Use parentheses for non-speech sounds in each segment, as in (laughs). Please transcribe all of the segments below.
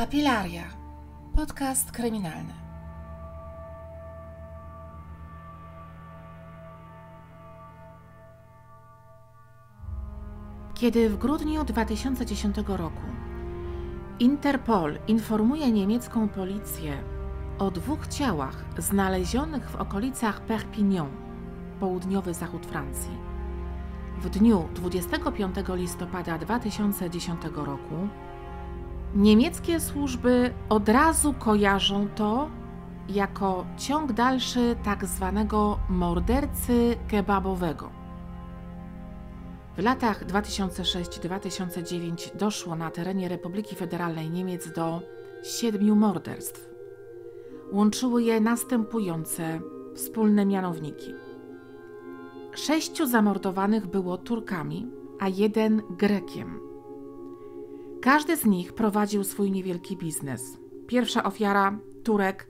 Kapilaria. Podcast kryminalny. Kiedy w grudniu 2010 roku Interpol informuje niemiecką policję o dwóch ciałach znalezionych w okolicach Perpignan, południowy zachód Francji. W dniu 25 listopada 2010 roku Niemieckie służby od razu kojarzą to jako ciąg dalszy tak zwanego mordercy kebabowego. W latach 2006-2009 doszło na terenie Republiki Federalnej Niemiec do siedmiu morderstw. Łączyły je następujące wspólne mianowniki. Sześciu zamordowanych było Turkami, a jeden Grekiem. Każdy z nich prowadził swój niewielki biznes. Pierwsza ofiara, Turek,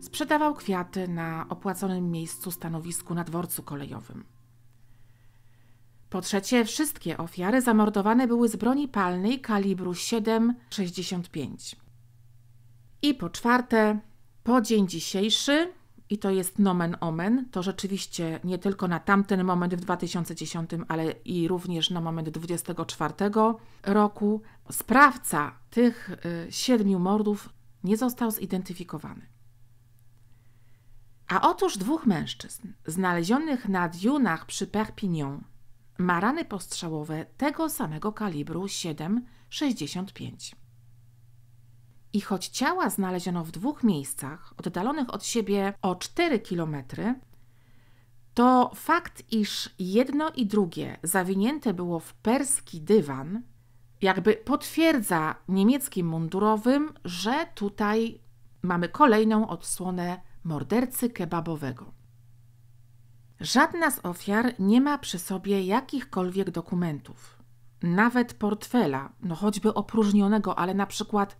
sprzedawał kwiaty na opłaconym miejscu stanowisku na dworcu kolejowym. Po trzecie, wszystkie ofiary zamordowane były z broni palnej kalibru 7,65. I po czwarte, po dzień dzisiejszy i to jest nomen omen, to rzeczywiście nie tylko na tamten moment w 2010, ale i również na moment 24 roku sprawca tych y, siedmiu mordów nie został zidentyfikowany. A otóż dwóch mężczyzn znalezionych na djunach przy Perpignan ma rany postrzałowe tego samego kalibru 7,65. I choć ciała znaleziono w dwóch miejscach, oddalonych od siebie o 4 km, to fakt, iż jedno i drugie zawinięte było w perski dywan, jakby potwierdza niemieckim mundurowym, że tutaj mamy kolejną odsłonę mordercy kebabowego. Żadna z ofiar nie ma przy sobie jakichkolwiek dokumentów, nawet portfela, no choćby opróżnionego, ale na przykład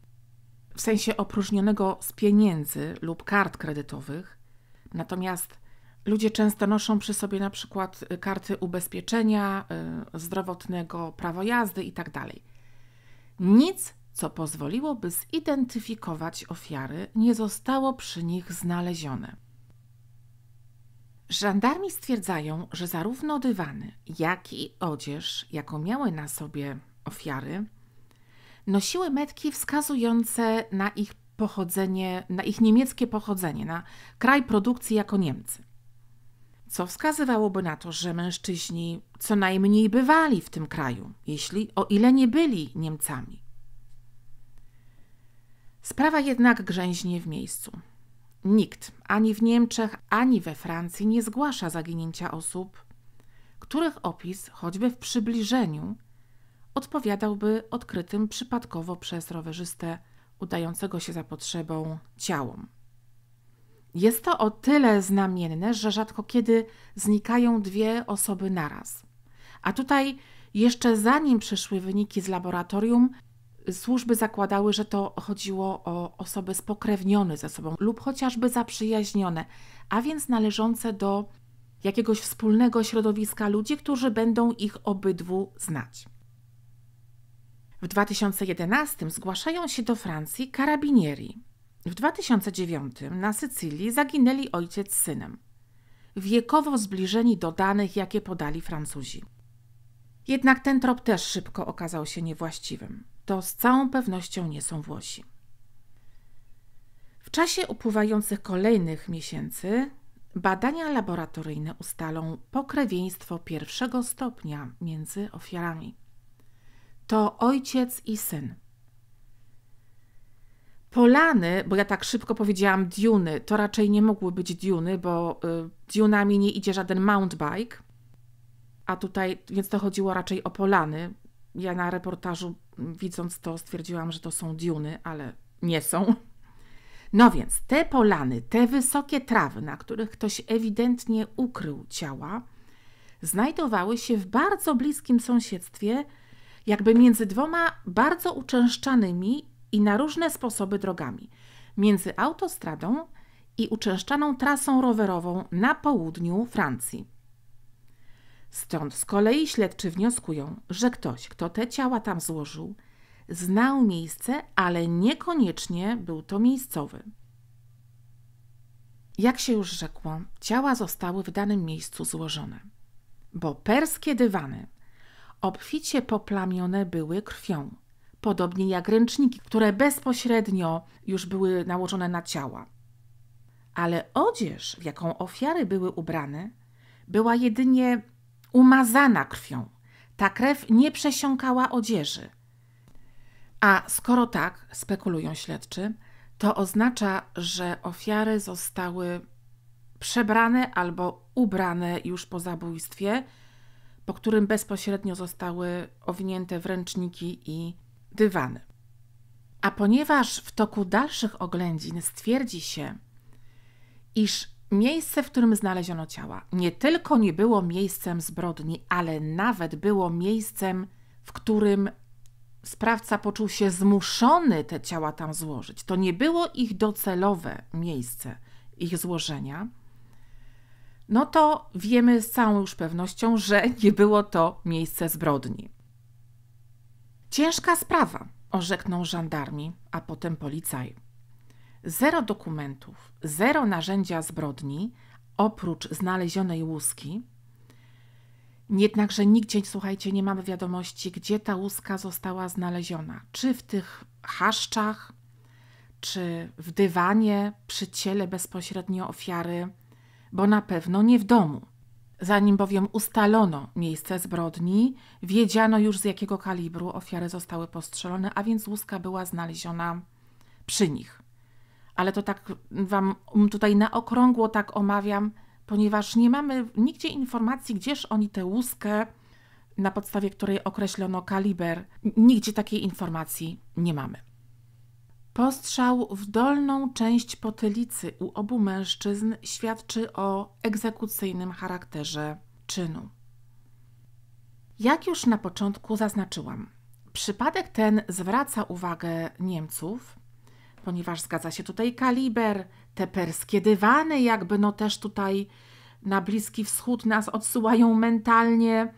w sensie opróżnionego z pieniędzy lub kart kredytowych. Natomiast ludzie często noszą przy sobie na przykład y, karty ubezpieczenia y, zdrowotnego, prawo jazdy itd. Tak Nic, co pozwoliłoby zidentyfikować ofiary, nie zostało przy nich znalezione. Żandarmi stwierdzają, że zarówno dywany, jak i odzież, jaką miały na sobie ofiary, nosiły metki wskazujące na ich pochodzenie, na ich niemieckie pochodzenie, na kraj produkcji jako Niemcy. Co wskazywałoby na to, że mężczyźni co najmniej bywali w tym kraju, jeśli o ile nie byli Niemcami. Sprawa jednak grzęźnie w miejscu. Nikt, ani w Niemczech, ani we Francji, nie zgłasza zaginięcia osób, których opis, choćby w przybliżeniu, odpowiadałby odkrytym przypadkowo przez rowerzystę udającego się za potrzebą ciałom. Jest to o tyle znamienne, że rzadko kiedy znikają dwie osoby naraz. A tutaj, jeszcze zanim przyszły wyniki z laboratorium, służby zakładały, że to chodziło o osoby spokrewnione ze sobą lub chociażby zaprzyjaźnione, a więc należące do jakiegoś wspólnego środowiska ludzi, którzy będą ich obydwu znać. W 2011 zgłaszają się do Francji karabinieri. W 2009 na Sycylii zaginęli ojciec z synem. Wiekowo zbliżeni do danych, jakie podali Francuzi. Jednak ten trop też szybko okazał się niewłaściwym. To z całą pewnością nie są Włosi. W czasie upływających kolejnych miesięcy badania laboratoryjne ustalą pokrewieństwo pierwszego stopnia między ofiarami to ojciec i syn. Polany, bo ja tak szybko powiedziałam diuny, to raczej nie mogły być diuny, bo y, diunami nie idzie żaden mount bike, a tutaj, więc to chodziło raczej o polany. Ja na reportażu widząc to stwierdziłam, że to są diuny, ale nie są. No więc te polany, te wysokie trawy, na których ktoś ewidentnie ukrył ciała, znajdowały się w bardzo bliskim sąsiedztwie jakby między dwoma bardzo uczęszczanymi i na różne sposoby drogami między autostradą i uczęszczaną trasą rowerową na południu Francji. Stąd z kolei śledczy wnioskują, że ktoś, kto te ciała tam złożył, znał miejsce, ale niekoniecznie był to miejscowy. Jak się już rzekło, ciała zostały w danym miejscu złożone, bo perskie dywany obficie poplamione były krwią, podobnie jak ręczniki, które bezpośrednio już były nałożone na ciała. Ale odzież, w jaką ofiary były ubrane, była jedynie umazana krwią. Ta krew nie przesiąkała odzieży. A skoro tak, spekulują śledczy, to oznacza, że ofiary zostały przebrane albo ubrane już po zabójstwie po którym bezpośrednio zostały owinięte wręczniki i dywany. A ponieważ w toku dalszych oględzin stwierdzi się, iż miejsce, w którym znaleziono ciała, nie tylko nie było miejscem zbrodni, ale nawet było miejscem, w którym sprawca poczuł się zmuszony te ciała tam złożyć. To nie było ich docelowe miejsce ich złożenia no to wiemy z całą już pewnością, że nie było to miejsce zbrodni. Ciężka sprawa, orzekną żandarmi, a potem policaj. Zero dokumentów, zero narzędzia zbrodni, oprócz znalezionej łuski. Jednakże nigdzie, słuchajcie, nie mamy wiadomości, gdzie ta łuska została znaleziona. Czy w tych haszczach, czy w dywanie przy ciele bezpośrednio ofiary – bo na pewno nie w domu. Zanim bowiem ustalono miejsce zbrodni, wiedziano już z jakiego kalibru ofiary zostały postrzelone, a więc łuska była znaleziona przy nich. Ale to tak Wam tutaj na okrągło tak omawiam, ponieważ nie mamy nigdzie informacji, gdzież oni tę łuskę, na podstawie której określono kaliber, nigdzie takiej informacji nie mamy. Postrzał w dolną część potylicy u obu mężczyzn świadczy o egzekucyjnym charakterze czynu. Jak już na początku zaznaczyłam, przypadek ten zwraca uwagę Niemców, ponieważ zgadza się tutaj kaliber, te perskie dywany, jakby no też tutaj na Bliski Wschód nas odsyłają mentalnie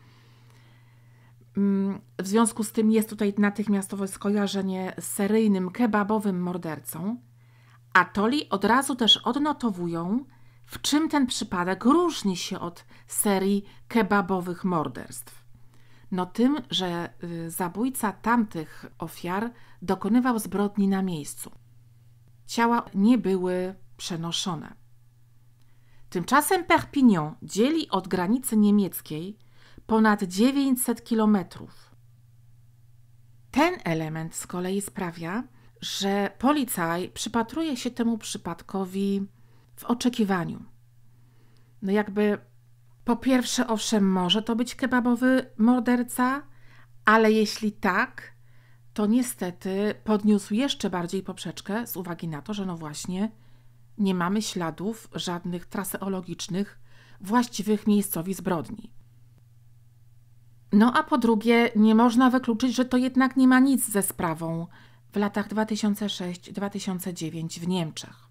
Mm, w związku z tym jest tutaj natychmiastowe skojarzenie z seryjnym kebabowym mordercą. Atoli od razu też odnotowują, w czym ten przypadek różni się od serii kebabowych morderstw. No tym, że y, zabójca tamtych ofiar dokonywał zbrodni na miejscu. Ciała nie były przenoszone. Tymczasem Perpignan dzieli od granicy niemieckiej ponad 900 kilometrów. Ten element z kolei sprawia, że policaj przypatruje się temu przypadkowi w oczekiwaniu. No jakby po pierwsze, owszem, może to być kebabowy morderca, ale jeśli tak, to niestety podniósł jeszcze bardziej poprzeczkę z uwagi na to, że no właśnie nie mamy śladów żadnych traseologicznych właściwych miejscowi zbrodni. No a po drugie, nie można wykluczyć, że to jednak nie ma nic ze sprawą w latach 2006-2009 w Niemczech.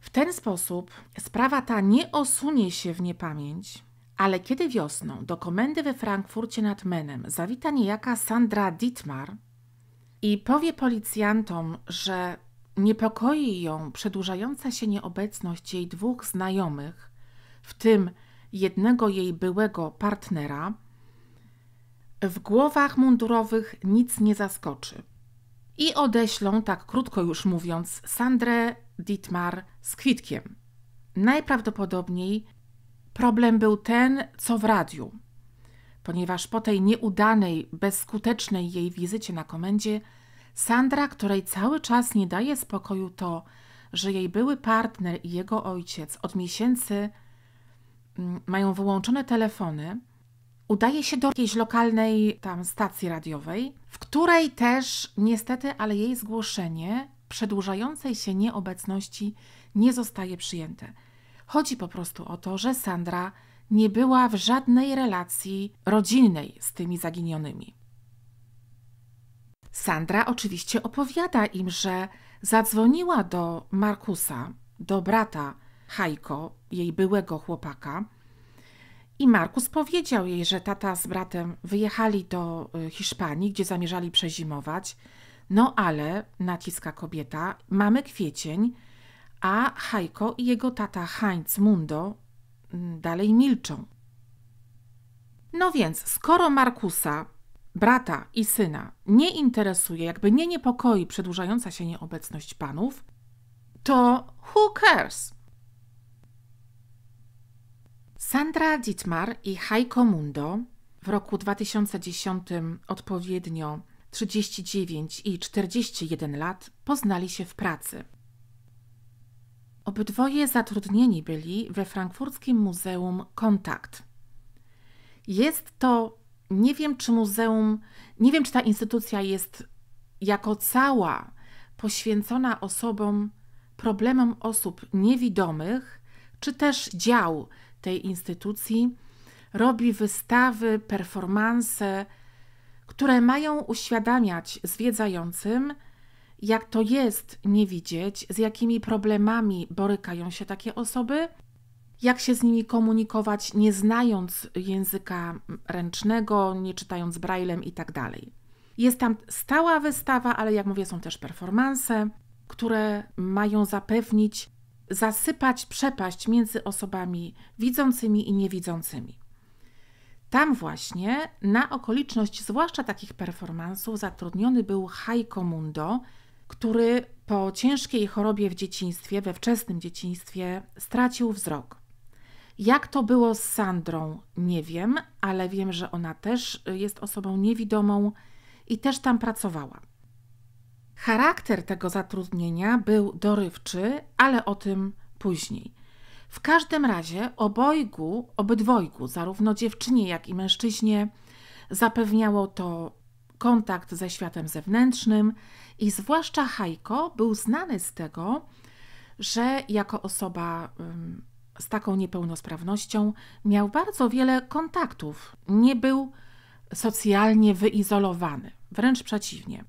W ten sposób sprawa ta nie osunie się w niepamięć, ale kiedy wiosną do komendy we Frankfurcie nad Menem zawita niejaka Sandra Dittmar i powie policjantom, że niepokoi ją przedłużająca się nieobecność jej dwóch znajomych, w tym jednego jej byłego partnera, w głowach mundurowych nic nie zaskoczy. I odeślą, tak krótko już mówiąc, Sandrę Dietmar z kwitkiem. Najprawdopodobniej problem był ten, co w radiu, ponieważ po tej nieudanej, bezskutecznej jej wizycie na komendzie, Sandra, której cały czas nie daje spokoju to, że jej były partner i jego ojciec od miesięcy mają wyłączone telefony, udaje się do jakiejś lokalnej tam stacji radiowej, w której też niestety, ale jej zgłoszenie przedłużającej się nieobecności nie zostaje przyjęte. Chodzi po prostu o to, że Sandra nie była w żadnej relacji rodzinnej z tymi zaginionymi. Sandra oczywiście opowiada im, że zadzwoniła do Markusa, do brata Hajko, jej byłego chłopaka. I Markus powiedział jej, że tata z bratem wyjechali do y, Hiszpanii, gdzie zamierzali przezimować. No ale, naciska kobieta, mamy kwiecień, a Hajko i jego tata Heinz Mundo mm, dalej milczą. No więc, skoro Markusa, brata i syna nie interesuje, jakby nie niepokoi przedłużająca się nieobecność panów, to who cares? Sandra Dittmar i Heiko Mundo w roku 2010 odpowiednio 39 i 41 lat poznali się w pracy. Obydwoje zatrudnieni byli we frankfurckim Muzeum Kontakt. Jest to, nie wiem czy muzeum, nie wiem czy ta instytucja jest jako cała poświęcona osobom, problemom osób niewidomych, czy też dział tej instytucji, robi wystawy, performanse, które mają uświadamiać zwiedzającym, jak to jest nie widzieć, z jakimi problemami borykają się takie osoby, jak się z nimi komunikować, nie znając języka ręcznego, nie czytając braillem itd. Tak jest tam stała wystawa, ale jak mówię, są też performanse, które mają zapewnić zasypać przepaść między osobami widzącymi i niewidzącymi. Tam właśnie na okoliczność zwłaszcza takich performansów zatrudniony był Heiko Mundo, który po ciężkiej chorobie w dzieciństwie, we wczesnym dzieciństwie, stracił wzrok. Jak to było z Sandrą, nie wiem, ale wiem, że ona też jest osobą niewidomą i też tam pracowała. Charakter tego zatrudnienia był dorywczy, ale o tym później. W każdym razie obojgu, obydwojgu, zarówno dziewczynie, jak i mężczyźnie, zapewniało to kontakt ze światem zewnętrznym i zwłaszcza Hajko był znany z tego, że jako osoba z taką niepełnosprawnością miał bardzo wiele kontaktów. Nie był socjalnie wyizolowany, wręcz przeciwnie.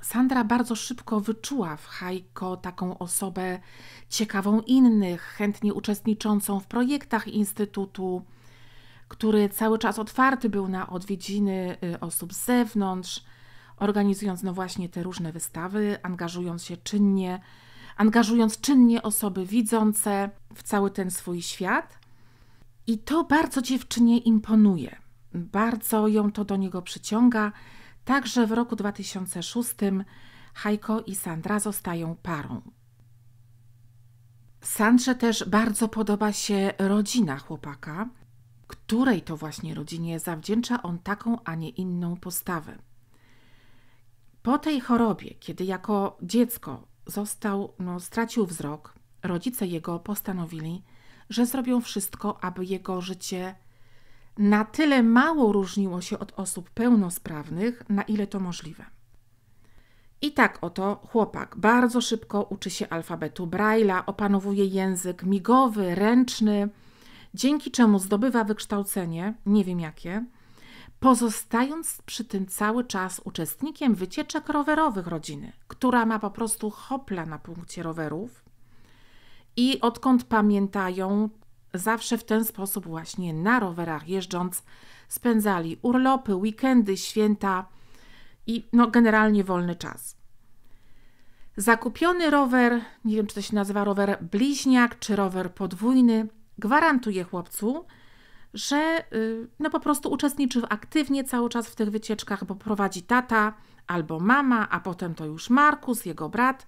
Sandra bardzo szybko wyczuła w Hajko taką osobę ciekawą innych, chętnie uczestniczącą w projektach Instytutu, który cały czas otwarty był na odwiedziny y, osób z zewnątrz, organizując no właśnie te różne wystawy, angażując się czynnie, angażując czynnie osoby widzące w cały ten swój świat. I to bardzo dziewczynie imponuje. Bardzo ją to do niego przyciąga Także w roku 2006 Hajko i Sandra zostają parą. Sandrze też bardzo podoba się rodzina chłopaka, której to właśnie rodzinie zawdzięcza on taką, a nie inną postawę. Po tej chorobie, kiedy jako dziecko został, no, stracił wzrok, rodzice jego postanowili, że zrobią wszystko, aby jego życie na tyle mało różniło się od osób pełnosprawnych, na ile to możliwe. I tak oto chłopak bardzo szybko uczy się alfabetu Braille'a, opanowuje język migowy, ręczny, dzięki czemu zdobywa wykształcenie, nie wiem jakie, pozostając przy tym cały czas uczestnikiem wycieczek rowerowych rodziny, która ma po prostu hopla na punkcie rowerów. I odkąd pamiętają, zawsze w ten sposób właśnie na rowerach jeżdżąc spędzali urlopy, weekendy, święta i no, generalnie wolny czas. Zakupiony rower, nie wiem czy to się nazywa rower bliźniak czy rower podwójny, gwarantuje chłopcu, że y, no po prostu uczestniczy aktywnie cały czas w tych wycieczkach, bo prowadzi tata albo mama, a potem to już Markus, jego brat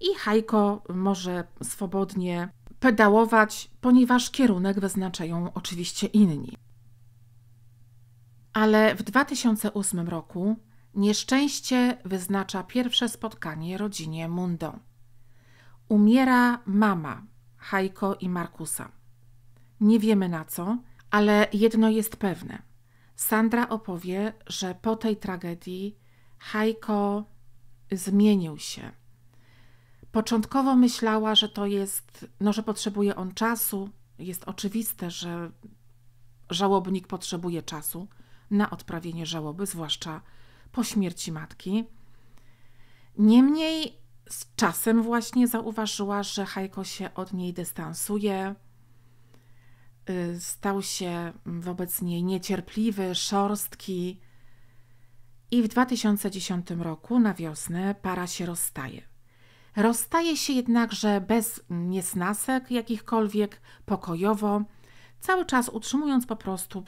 i Hajko może swobodnie pedałować, ponieważ kierunek wyznaczają oczywiście inni. Ale w 2008 roku nieszczęście wyznacza pierwsze spotkanie rodzinie Mundo. Umiera mama Hajko i Markusa. Nie wiemy na co, ale jedno jest pewne. Sandra opowie, że po tej tragedii Hajko zmienił się Początkowo myślała, że to jest, no, że potrzebuje on czasu. Jest oczywiste, że żałobnik potrzebuje czasu na odprawienie żałoby, zwłaszcza po śmierci matki. Niemniej z czasem właśnie zauważyła, że Hajko się od niej dystansuje. Y, stał się mm, wobec niej niecierpliwy, szorstki. I w 2010 roku na wiosnę para się rozstaje. Rozstaje się jednakże bez niesnasek jakichkolwiek, pokojowo, cały czas utrzymując po prostu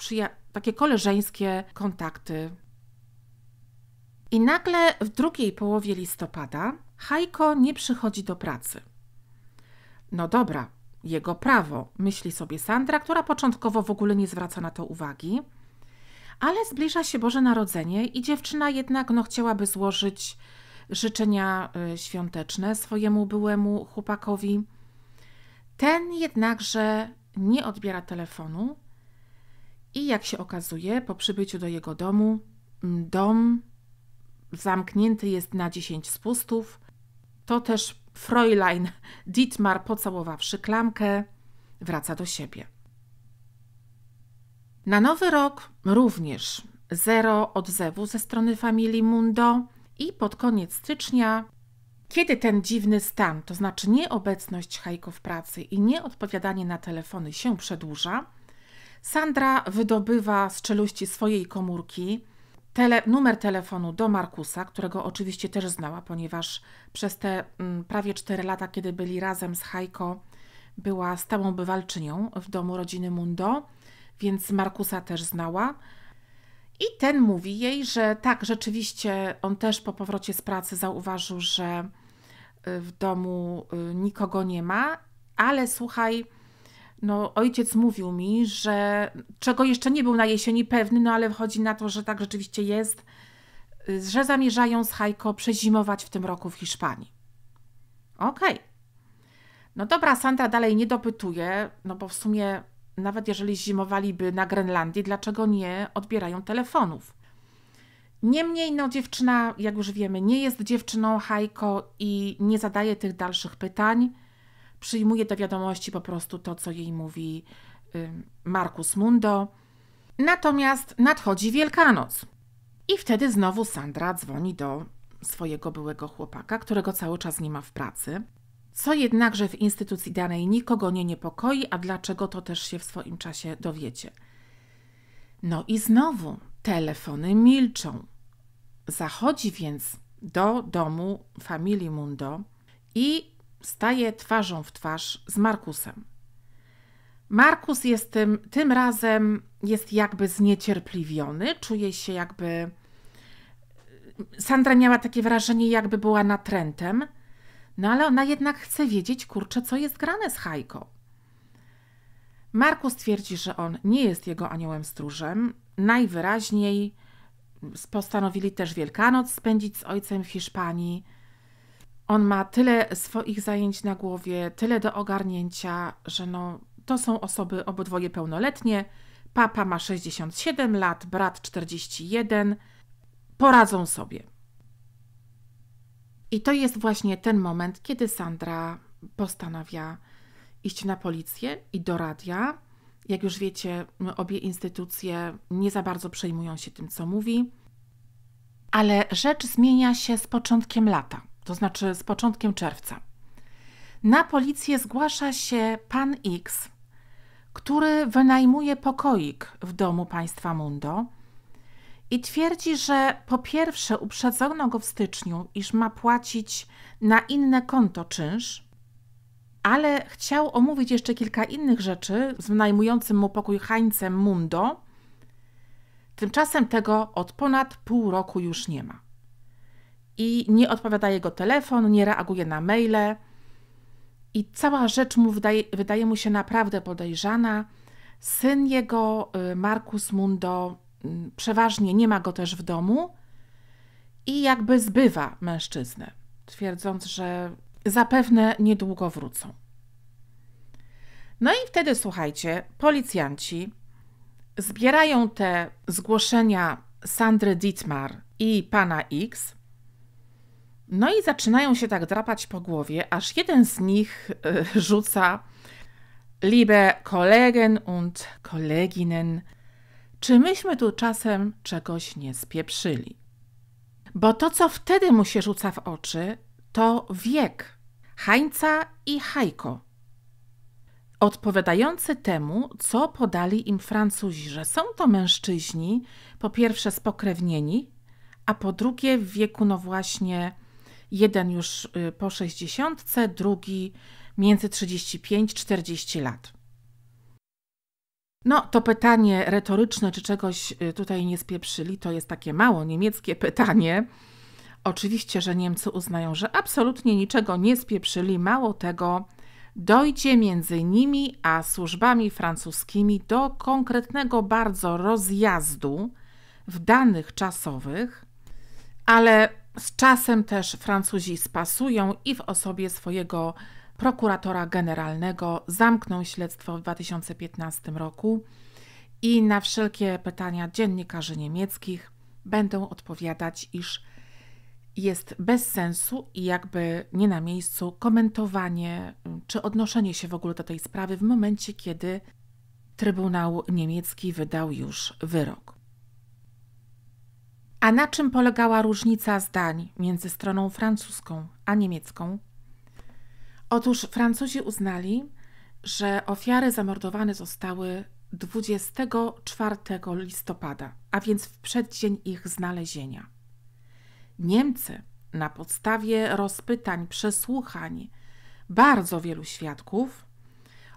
takie koleżeńskie kontakty. I nagle w drugiej połowie listopada Hajko nie przychodzi do pracy. No dobra, jego prawo, myśli sobie Sandra, która początkowo w ogóle nie zwraca na to uwagi. Ale zbliża się Boże Narodzenie i dziewczyna jednak no, chciałaby złożyć życzenia y, świąteczne swojemu byłemu chłopakowi. Ten jednakże nie odbiera telefonu i jak się okazuje, po przybyciu do jego domu, dom zamknięty jest na 10 spustów. To też Fräulein Dietmar, pocałowawszy klamkę, wraca do siebie. Na nowy rok również zero odzewu ze strony familii Mundo i pod koniec stycznia, kiedy ten dziwny stan, to znaczy nieobecność Hajko pracy i nieodpowiadanie na telefony się przedłuża, Sandra wydobywa z czeluści swojej komórki tele, numer telefonu do Markusa, którego oczywiście też znała, ponieważ przez te m, mm, prawie 4 lata, kiedy byli razem z Hajko, była stałą bywalczynią w domu rodziny Mundo, więc Markusa też znała. I ten mówi jej, że tak, rzeczywiście on też po powrocie z pracy zauważył, że y, w domu y, nikogo nie ma, ale słuchaj, no ojciec mówił mi, że czego jeszcze nie był na jesieni pewny, no ale wchodzi na to, że tak rzeczywiście jest, y, że zamierzają z Hajko przezimować w tym roku w Hiszpanii. Okej. Okay. No dobra, Sandra dalej nie dopytuje, no bo w sumie nawet jeżeli zimowaliby na Grenlandii, dlaczego nie odbierają telefonów? Niemniej, no, dziewczyna, jak już wiemy, nie jest dziewczyną Hajko i nie zadaje tych dalszych pytań. Przyjmuje do wiadomości po prostu to, co jej mówi Markus Mundo. Natomiast nadchodzi Wielkanoc. I wtedy znowu Sandra dzwoni do swojego byłego chłopaka, którego cały czas nie ma w pracy. Co jednakże w instytucji danej nikogo nie niepokoi, a dlaczego to też się w swoim czasie dowiecie. No i znowu telefony milczą. Zachodzi więc do domu familii Mundo i staje twarzą w twarz z Markusem. Markus jest tym, tym razem jest jakby zniecierpliwiony, czuje się jakby. Sandra miała takie wrażenie, jakby była natrętem. No ale ona jednak chce wiedzieć, kurczę, co jest grane z Hajko. Markus twierdzi, że on nie jest jego aniołem stróżem. Najwyraźniej postanowili też Wielkanoc spędzić z ojcem w Hiszpanii. On ma tyle swoich zajęć na głowie, tyle do ogarnięcia, że no, to są osoby obydwoje pełnoletnie. Papa ma 67 lat, brat 41. Poradzą sobie. I to jest właśnie ten moment, kiedy Sandra postanawia iść na policję i do radia. Jak już wiecie, obie instytucje nie za bardzo przejmują się tym, co mówi, ale rzecz zmienia się z początkiem lata, to znaczy z początkiem czerwca. Na policję zgłasza się pan X, który wynajmuje pokoik w domu państwa Mundo i twierdzi, że po pierwsze uprzedzono go w styczniu, iż ma płacić na inne konto czynsz, ale chciał omówić jeszcze kilka innych rzeczy z wynajmującym mu pokój Hańcem Mundo. Tymczasem tego od ponad pół roku już nie ma. I nie odpowiada jego telefon, nie reaguje na maile. I cała rzecz mu wydaje, wydaje mu się naprawdę podejrzana. Syn jego, y, Markus Mundo, przeważnie nie ma go też w domu i jakby zbywa mężczyznę, twierdząc, że zapewne niedługo wrócą. No i wtedy słuchajcie, policjanci zbierają te zgłoszenia Sandry Dietmar i pana X. No i zaczynają się tak drapać po głowie, aż jeden z nich y, rzuca Liebe Kollegen und Kolleginnen, czy myśmy tu czasem czegoś nie spieprzyli? Bo to, co wtedy mu się rzuca w oczy, to wiek Hańca i Hajko, odpowiadający temu, co podali im Francuzi, że są to mężczyźni, po pierwsze spokrewnieni, a po drugie w wieku, no właśnie, jeden już y, po 60, drugi między 35-40 lat. No, to pytanie retoryczne, czy czegoś y, tutaj nie spieprzyli, to jest takie mało niemieckie (laughs) pytanie. Oczywiście, że Niemcy uznają, że absolutnie niczego nie spieprzyli, mało tego, dojdzie między nimi a służbami francuskimi do konkretnego bardzo rozjazdu w danych czasowych, ale z czasem też Francuzi spasują i w osobie swojego prokuratora generalnego, zamknął śledztwo w 2015 roku i na wszelkie pytania dziennikarzy niemieckich będą odpowiadać, iż jest bez sensu i jakby nie na miejscu komentowanie mm, czy odnoszenie się w ogóle do tej sprawy w momencie, kiedy Trybunał Niemiecki wydał już wyrok. A na czym polegała różnica zdań między stroną francuską a niemiecką? Otóż Francuzi uznali, że ofiary zamordowane zostały 24 listopada, a więc w przeddzień ich znalezienia. Niemcy na podstawie rozpytań, przesłuchań bardzo wielu świadków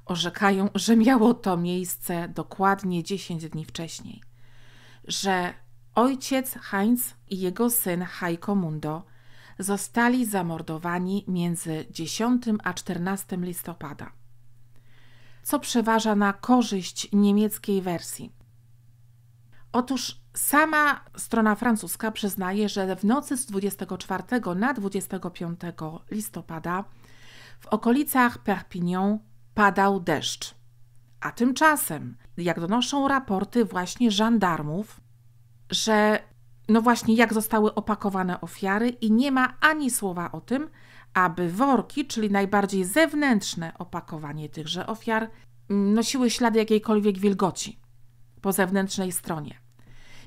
orzekają, że miało to miejsce dokładnie 10 dni wcześniej, że ojciec Heinz i jego syn Heiko Mundo zostali zamordowani między 10 a 14 listopada, co przeważa na korzyść niemieckiej wersji. Otóż sama strona francuska przyznaje, że w nocy z 24 na 25 listopada w okolicach Perpignan padał deszcz. A tymczasem, jak donoszą raporty właśnie żandarmów, że no właśnie jak zostały opakowane ofiary i nie ma ani słowa o tym, aby worki, czyli najbardziej zewnętrzne opakowanie tychże ofiar, nosiły ślady jakiejkolwiek wilgoci po zewnętrznej stronie.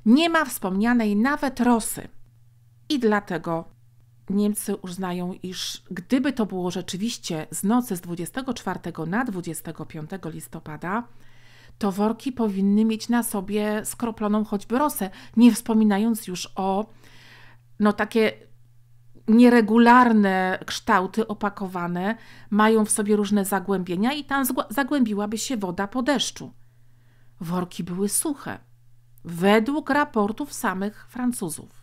Nie ma wspomnianej nawet rosy. I dlatego Niemcy uznają, iż gdyby to było rzeczywiście z nocy z 24 na 25 listopada, to worki powinny mieć na sobie skroploną choćby rosę, nie wspominając już o no takie nieregularne kształty opakowane mają w sobie różne zagłębienia i tam zagłębiłaby się woda po deszczu. Worki były suche, według raportów samych Francuzów.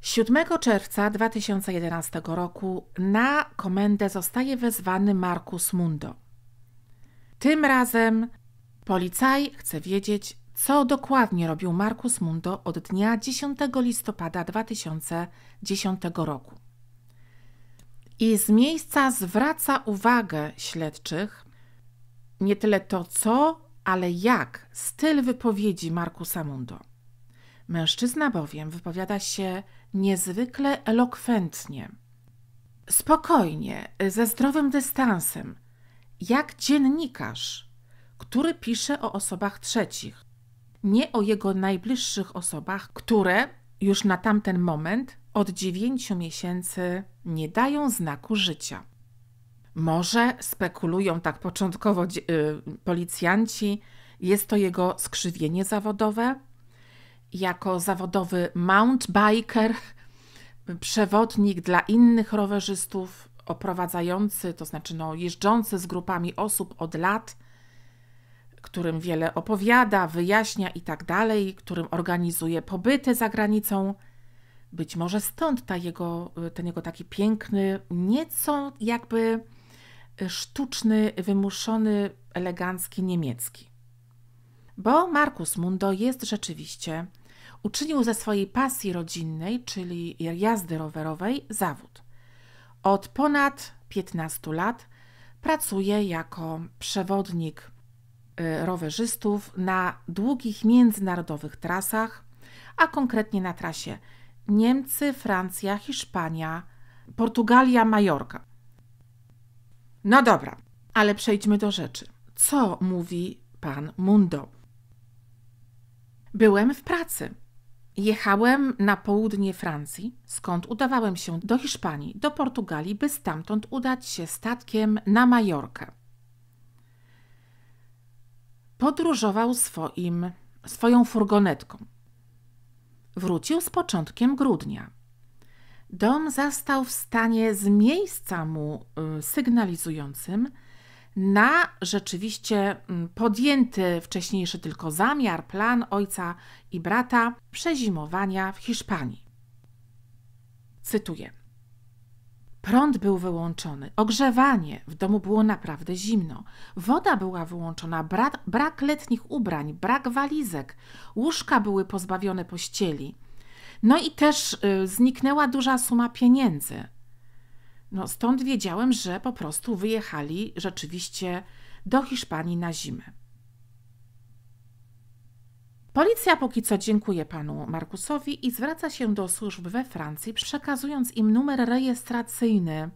7 czerwca 2011 roku na komendę zostaje wezwany Markus Mundo tym razem policaj chce wiedzieć, co dokładnie robił Markus Mundo od dnia 10 listopada 2010 roku. I z miejsca zwraca uwagę śledczych nie tyle to co, ale jak styl wypowiedzi Markusa Mundo. Mężczyzna bowiem wypowiada się niezwykle elokwentnie. Spokojnie, ze zdrowym dystansem – jak dziennikarz, który pisze o osobach trzecich, nie o jego najbliższych osobach, które już na tamten moment od dziewięciu miesięcy nie dają znaku życia. Może spekulują tak początkowo yy, policjanci, jest to jego skrzywienie zawodowe. Jako zawodowy mountbiker, biker, przewodnik dla innych rowerzystów, oprowadzający, to znaczy no, jeżdżący z grupami osób od lat, którym wiele opowiada, wyjaśnia i tak dalej, którym organizuje pobyty za granicą. Być może stąd ta jego, ten jego taki piękny, nieco jakby y, sztuczny, wymuszony, elegancki niemiecki. Bo Markus Mundo jest rzeczywiście uczynił ze swojej pasji rodzinnej, czyli jazdy rowerowej, zawód. Od ponad 15 lat pracuję jako przewodnik y, rowerzystów na długich międzynarodowych trasach, a konkretnie na trasie Niemcy, Francja, Hiszpania, Portugalia, Majorka. No dobra, ale przejdźmy do rzeczy. Co mówi pan Mundo? Byłem w pracy. Jechałem na południe Francji, skąd udawałem się do Hiszpanii, do Portugalii, by stamtąd udać się statkiem na Majorkę. Podróżował swoim, swoją furgonetką. Wrócił z początkiem grudnia. Dom zastał w stanie z miejsca mu y, sygnalizującym, na rzeczywiście mm, podjęty wcześniejszy tylko zamiar, plan ojca i brata przezimowania w Hiszpanii. Cytuję. Prąd był wyłączony, ogrzewanie, w domu było naprawdę zimno, woda była wyłączona, brak, brak letnich ubrań, brak walizek, łóżka były pozbawione pościeli. No i też y, zniknęła duża suma pieniędzy, no, stąd wiedziałem, że po prostu wyjechali rzeczywiście do Hiszpanii na zimę. Policja póki co dziękuje panu Markusowi i zwraca się do służb we Francji, przekazując im numer rejestracyjny.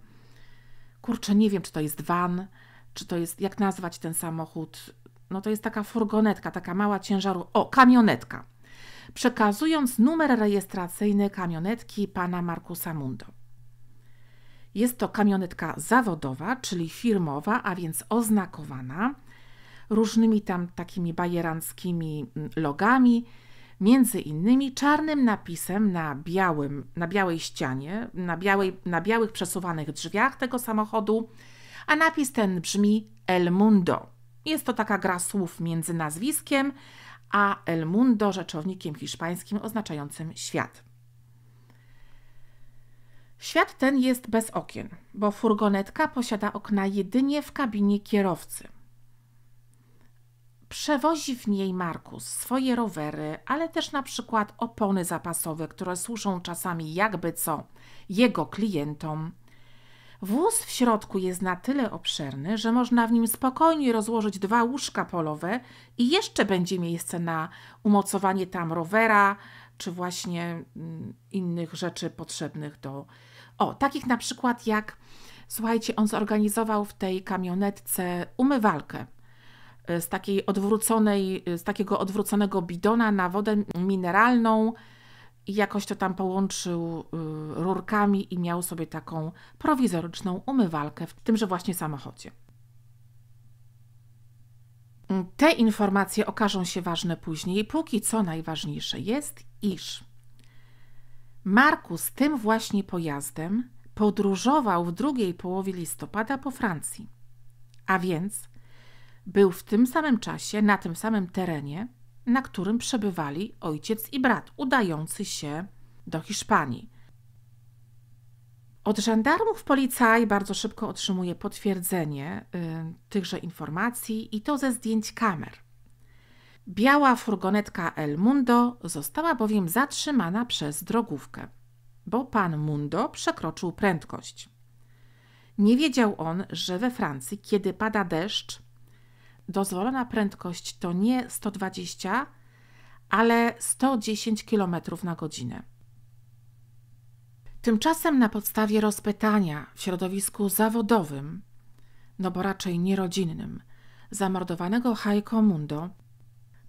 Kurczę, nie wiem, czy to jest van, czy to jest, jak nazwać ten samochód. No to jest taka furgonetka, taka mała ciężaru. O, kamionetka. Przekazując numer rejestracyjny kamionetki pana Markusa Mundo. Jest to kamionetka zawodowa, czyli firmowa, a więc oznakowana różnymi tam takimi bajeranckimi mm, logami, między innymi czarnym napisem na białym, na białej ścianie, na, białej, na białych przesuwanych drzwiach tego samochodu, a napis ten brzmi El Mundo. Jest to taka gra słów między nazwiskiem a El Mundo rzeczownikiem hiszpańskim oznaczającym świat. Świat ten jest bez okien, bo furgonetka posiada okna jedynie w kabinie kierowcy. Przewozi w niej Markus swoje rowery, ale też na przykład opony zapasowe, które służą czasami jakby co jego klientom. Wóz w środku jest na tyle obszerny, że można w nim spokojnie rozłożyć dwa łóżka polowe i jeszcze będzie miejsce na umocowanie tam rowera czy właśnie mm, innych rzeczy potrzebnych do o, takich na przykład jak, słuchajcie, on zorganizował w tej kamionetce umywalkę y, z takiej odwróconej, y, z takiego odwróconego bidona na wodę mineralną i jakoś to tam połączył y, rurkami i miał sobie taką prowizoryczną umywalkę w tymże właśnie samochodzie. Mm, te informacje okażą się ważne później, póki co najważniejsze jest, iż Markus tym właśnie pojazdem podróżował w drugiej połowie listopada po Francji, a więc był w tym samym czasie na tym samym terenie, na którym przebywali ojciec i brat, udający się do Hiszpanii. Od żandarmów policaj bardzo szybko otrzymuje potwierdzenie y, tychże informacji i to ze zdjęć kamer. Biała furgonetka El Mundo została bowiem zatrzymana przez drogówkę, bo pan Mundo przekroczył prędkość. Nie wiedział on, że we Francji, kiedy pada deszcz, dozwolona prędkość to nie 120, ale 110 km na godzinę. Tymczasem na podstawie rozpytania w środowisku zawodowym, no bo raczej nierodzinnym, zamordowanego Heiko Mundo,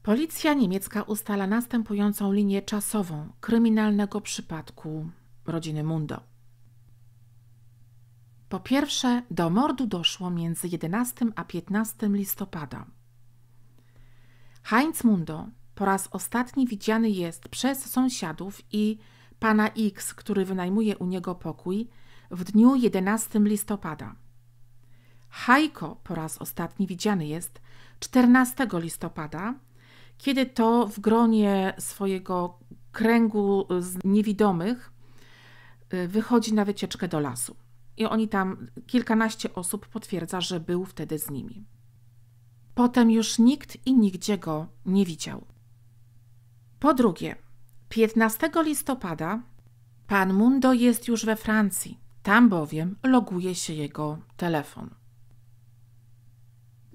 Policja niemiecka ustala następującą linię czasową kryminalnego przypadku rodziny Mundo. Po pierwsze, do mordu doszło między 11 a 15 listopada. Heinz Mundo po raz ostatni widziany jest przez sąsiadów i pana X, który wynajmuje u niego pokój, w dniu 11 listopada. Hajko po raz ostatni widziany jest 14 listopada kiedy to w gronie swojego kręgu niewidomych y, wychodzi na wycieczkę do lasu. I oni tam, kilkanaście osób potwierdza, że był wtedy z nimi. Potem już nikt i nigdzie go nie widział. Po drugie, 15 listopada pan Mundo jest już we Francji. Tam bowiem loguje się jego telefon.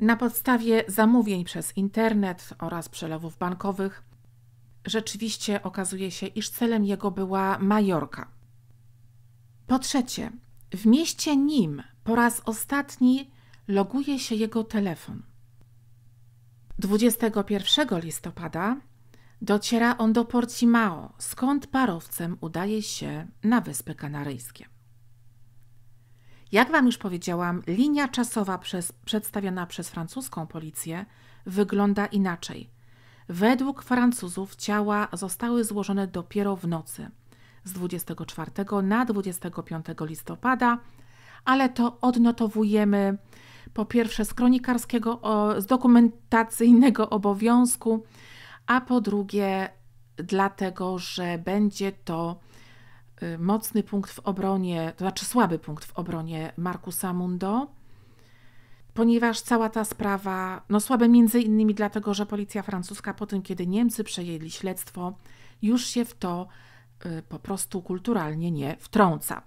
Na podstawie zamówień przez internet oraz przelewów bankowych rzeczywiście okazuje się, iż celem jego była Majorka. Po trzecie, w mieście Nim po raz ostatni loguje się jego telefon. 21 listopada dociera on do Porcimao, skąd parowcem udaje się na Wyspy Kanaryjskie. Jak Wam już powiedziałam, linia czasowa przez, przedstawiona przez francuską policję wygląda inaczej. Według Francuzów ciała zostały złożone dopiero w nocy z 24 na 25 listopada, ale to odnotowujemy po pierwsze z kronikarskiego, z dokumentacyjnego obowiązku, a po drugie dlatego, że będzie to Y, mocny punkt w obronie, to znaczy słaby punkt w obronie Markusa Mundo, ponieważ cała ta sprawa, no słabe między innymi dlatego, że policja francuska po tym, kiedy Niemcy przejęli śledztwo, już się w to y, po prostu kulturalnie nie wtrąca.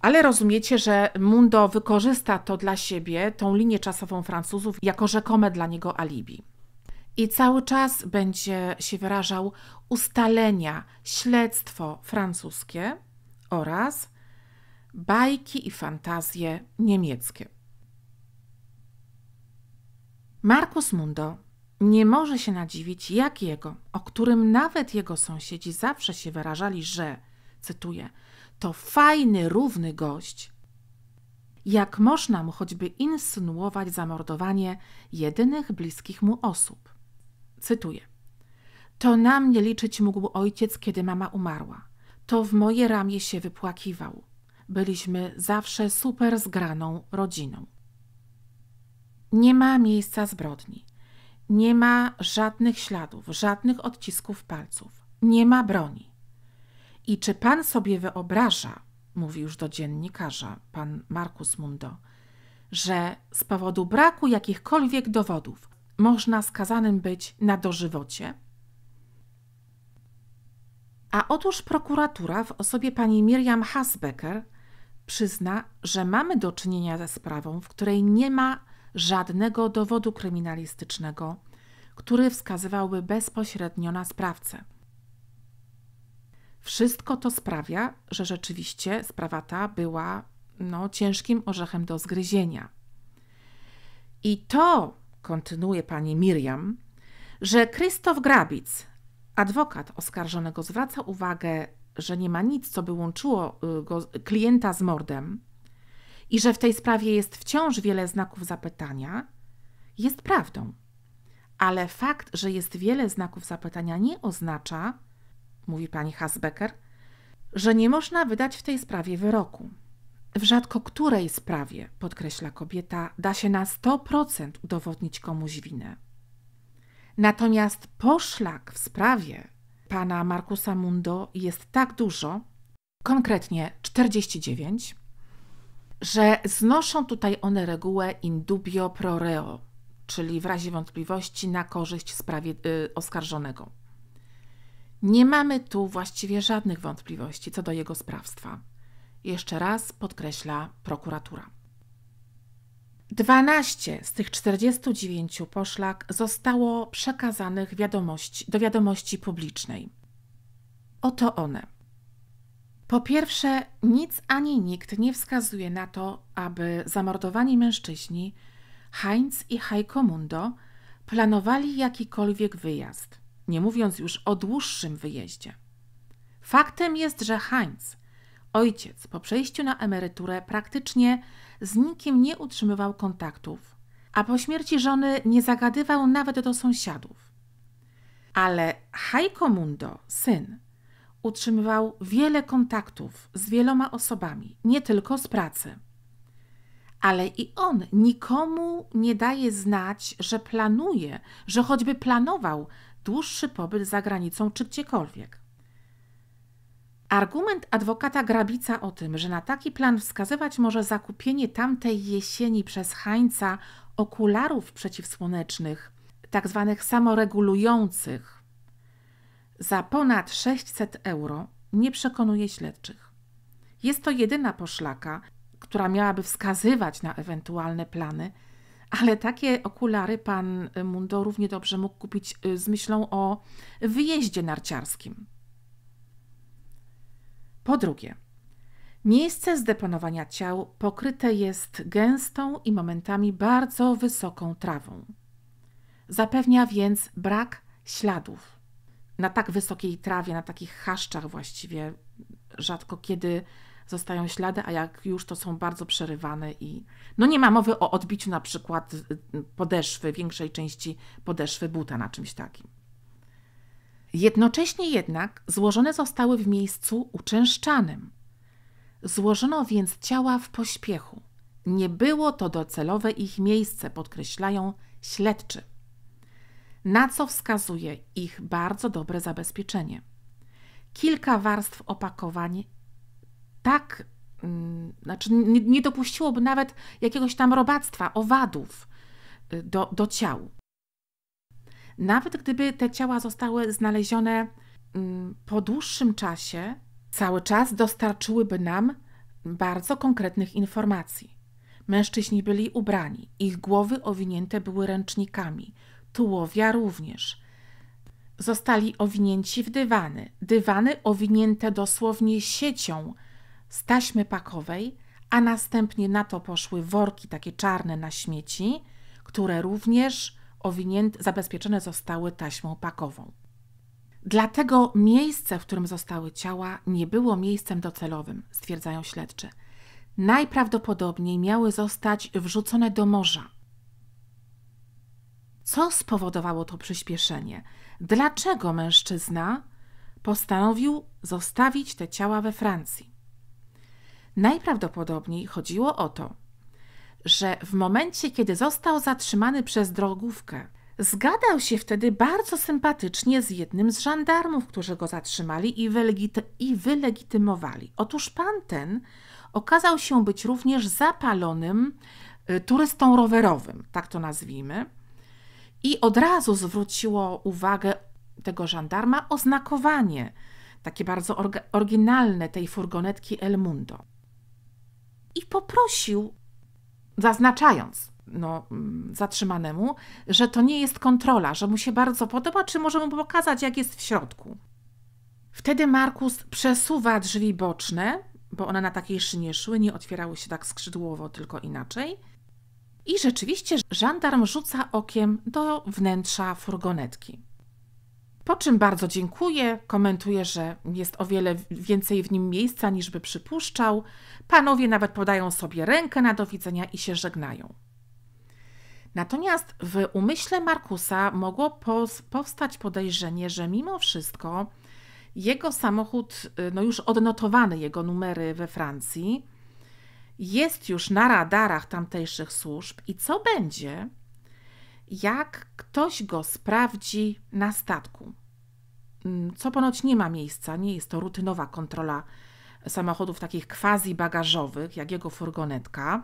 Ale rozumiecie, że Mundo wykorzysta to dla siebie, tą linię czasową Francuzów, jako rzekome dla niego alibi i cały czas będzie się wyrażał ustalenia, śledztwo francuskie oraz bajki i fantazje niemieckie. Markus Mundo nie może się nadziwić Jakiego, o którym nawet jego sąsiedzi zawsze się wyrażali, że, cytuję, to fajny, równy gość. Jak można mu choćby insynuować zamordowanie jedynych bliskich mu osób? Cytuję: To na mnie liczyć mógł ojciec, kiedy mama umarła. To w moje ramię się wypłakiwał. Byliśmy zawsze super zgraną rodziną. Nie ma miejsca zbrodni. Nie ma żadnych śladów, żadnych odcisków palców. Nie ma broni. I czy pan sobie wyobraża, mówi już do dziennikarza pan Markus Mundo, że z powodu braku jakichkolwiek dowodów można skazanym być na dożywocie? A otóż prokuratura w osobie pani Miriam Hasbecker przyzna, że mamy do czynienia ze sprawą, w której nie ma żadnego dowodu kryminalistycznego, który wskazywałby bezpośrednio na sprawcę. Wszystko to sprawia, że rzeczywiście sprawa ta była no, ciężkim orzechem do zgryzienia. I to, kontynuuje pani Miriam, że Krzysztof Grabic, adwokat oskarżonego, zwraca uwagę, że nie ma nic, co by łączyło y, go, klienta z mordem i że w tej sprawie jest wciąż wiele znaków zapytania, jest prawdą. Ale fakt, że jest wiele znaków zapytania, nie oznacza, mówi pani Hasbecker, że nie można wydać w tej sprawie wyroku. W rzadko której sprawie, podkreśla kobieta, da się na 100% udowodnić komuś winę. Natomiast poszlak w sprawie pana Markusa Mundo jest tak dużo, konkretnie 49, że znoszą tutaj one regułę in dubio pro reo, czyli w razie wątpliwości na korzyść sprawie, yy, oskarżonego. Nie mamy tu właściwie żadnych wątpliwości co do jego sprawstwa jeszcze raz podkreśla prokuratura. 12 z tych 49 poszlak zostało przekazanych wiadomości, do wiadomości publicznej. Oto one. Po pierwsze, nic ani nikt nie wskazuje na to, aby zamordowani mężczyźni Heinz i Heiko Mundo planowali jakikolwiek wyjazd, nie mówiąc już o dłuższym wyjeździe. Faktem jest, że Heinz Ojciec po przejściu na emeryturę praktycznie z nikim nie utrzymywał kontaktów, a po śmierci żony nie zagadywał nawet do sąsiadów. Ale Heiko Mundo, syn, utrzymywał wiele kontaktów z wieloma osobami, nie tylko z pracy. Ale i on nikomu nie daje znać, że planuje, że choćby planował dłuższy pobyt za granicą czy gdziekolwiek. Argument adwokata Grabica o tym, że na taki plan wskazywać może zakupienie tamtej jesieni przez Hańca okularów przeciwsłonecznych, tak zwanych samoregulujących, za ponad 600 euro nie przekonuje śledczych. Jest to jedyna poszlaka, która miałaby wskazywać na ewentualne plany, ale takie okulary pan Mundo równie dobrze mógł kupić y, z myślą o wyjeździe narciarskim. Po drugie, miejsce zdeponowania ciał pokryte jest gęstą i momentami bardzo wysoką trawą. Zapewnia więc brak śladów. Na tak wysokiej trawie, na takich chaszczach właściwie rzadko kiedy zostają ślady, a jak już to są bardzo przerywane i no nie ma mowy o odbiciu na przykład y, podeszwy, większej części podeszwy buta na czymś takim. Jednocześnie jednak złożone zostały w miejscu uczęszczanym. Złożono więc ciała w pośpiechu. Nie było to docelowe ich miejsce, podkreślają śledczy. Na co wskazuje ich bardzo dobre zabezpieczenie. Kilka warstw opakowań tak, mm, znaczy nie, nie dopuściłoby nawet jakiegoś tam robactwa, owadów y, do, do ciał. Nawet gdyby te ciała zostały znalezione mm, po dłuższym czasie, cały czas dostarczyłyby nam bardzo konkretnych informacji. Mężczyźni byli ubrani, ich głowy owinięte były ręcznikami, tułowia również. Zostali owinięci w dywany, dywany owinięte dosłownie siecią z taśmy pakowej, a następnie na to poszły worki takie czarne na śmieci, które również owinięte, zabezpieczone zostały taśmą pakową. Dlatego miejsce, w którym zostały ciała, nie było miejscem docelowym, stwierdzają śledczy. Najprawdopodobniej miały zostać wrzucone do morza. Co spowodowało to przyspieszenie? Dlaczego mężczyzna postanowił zostawić te ciała we Francji? Najprawdopodobniej chodziło o to, że w momencie, kiedy został zatrzymany przez drogówkę, zgadał się wtedy bardzo sympatycznie z jednym z żandarmów, którzy go zatrzymali i, wylegity i wylegitymowali. Otóż pan ten okazał się być również zapalonym y, turystą rowerowym, tak to nazwijmy, i od razu zwróciło uwagę tego żandarma oznakowanie, takie bardzo oryginalne tej furgonetki El Mundo. I poprosił zaznaczając no, zatrzymanemu, że to nie jest kontrola, że mu się bardzo podoba, czy może mu pokazać, jak jest w środku. Wtedy Markus przesuwa drzwi boczne, bo one na takiej szynie szły, nie otwierały się tak skrzydłowo, tylko inaczej. I rzeczywiście żandarm rzuca okiem do wnętrza furgonetki. Po czym bardzo dziękuję, komentuje, że jest o wiele więcej w nim miejsca niż by przypuszczał. Panowie nawet podają sobie rękę na do widzenia i się żegnają. Natomiast w umyśle Markusa mogło powstać podejrzenie, że mimo wszystko jego samochód, no już odnotowany jego numery we Francji, jest już na radarach tamtejszych służb i co będzie, jak ktoś go sprawdzi na statku. Mm, co ponoć nie ma miejsca, nie jest to rutynowa kontrola samochodów takich quasi bagażowych, jak jego furgonetka,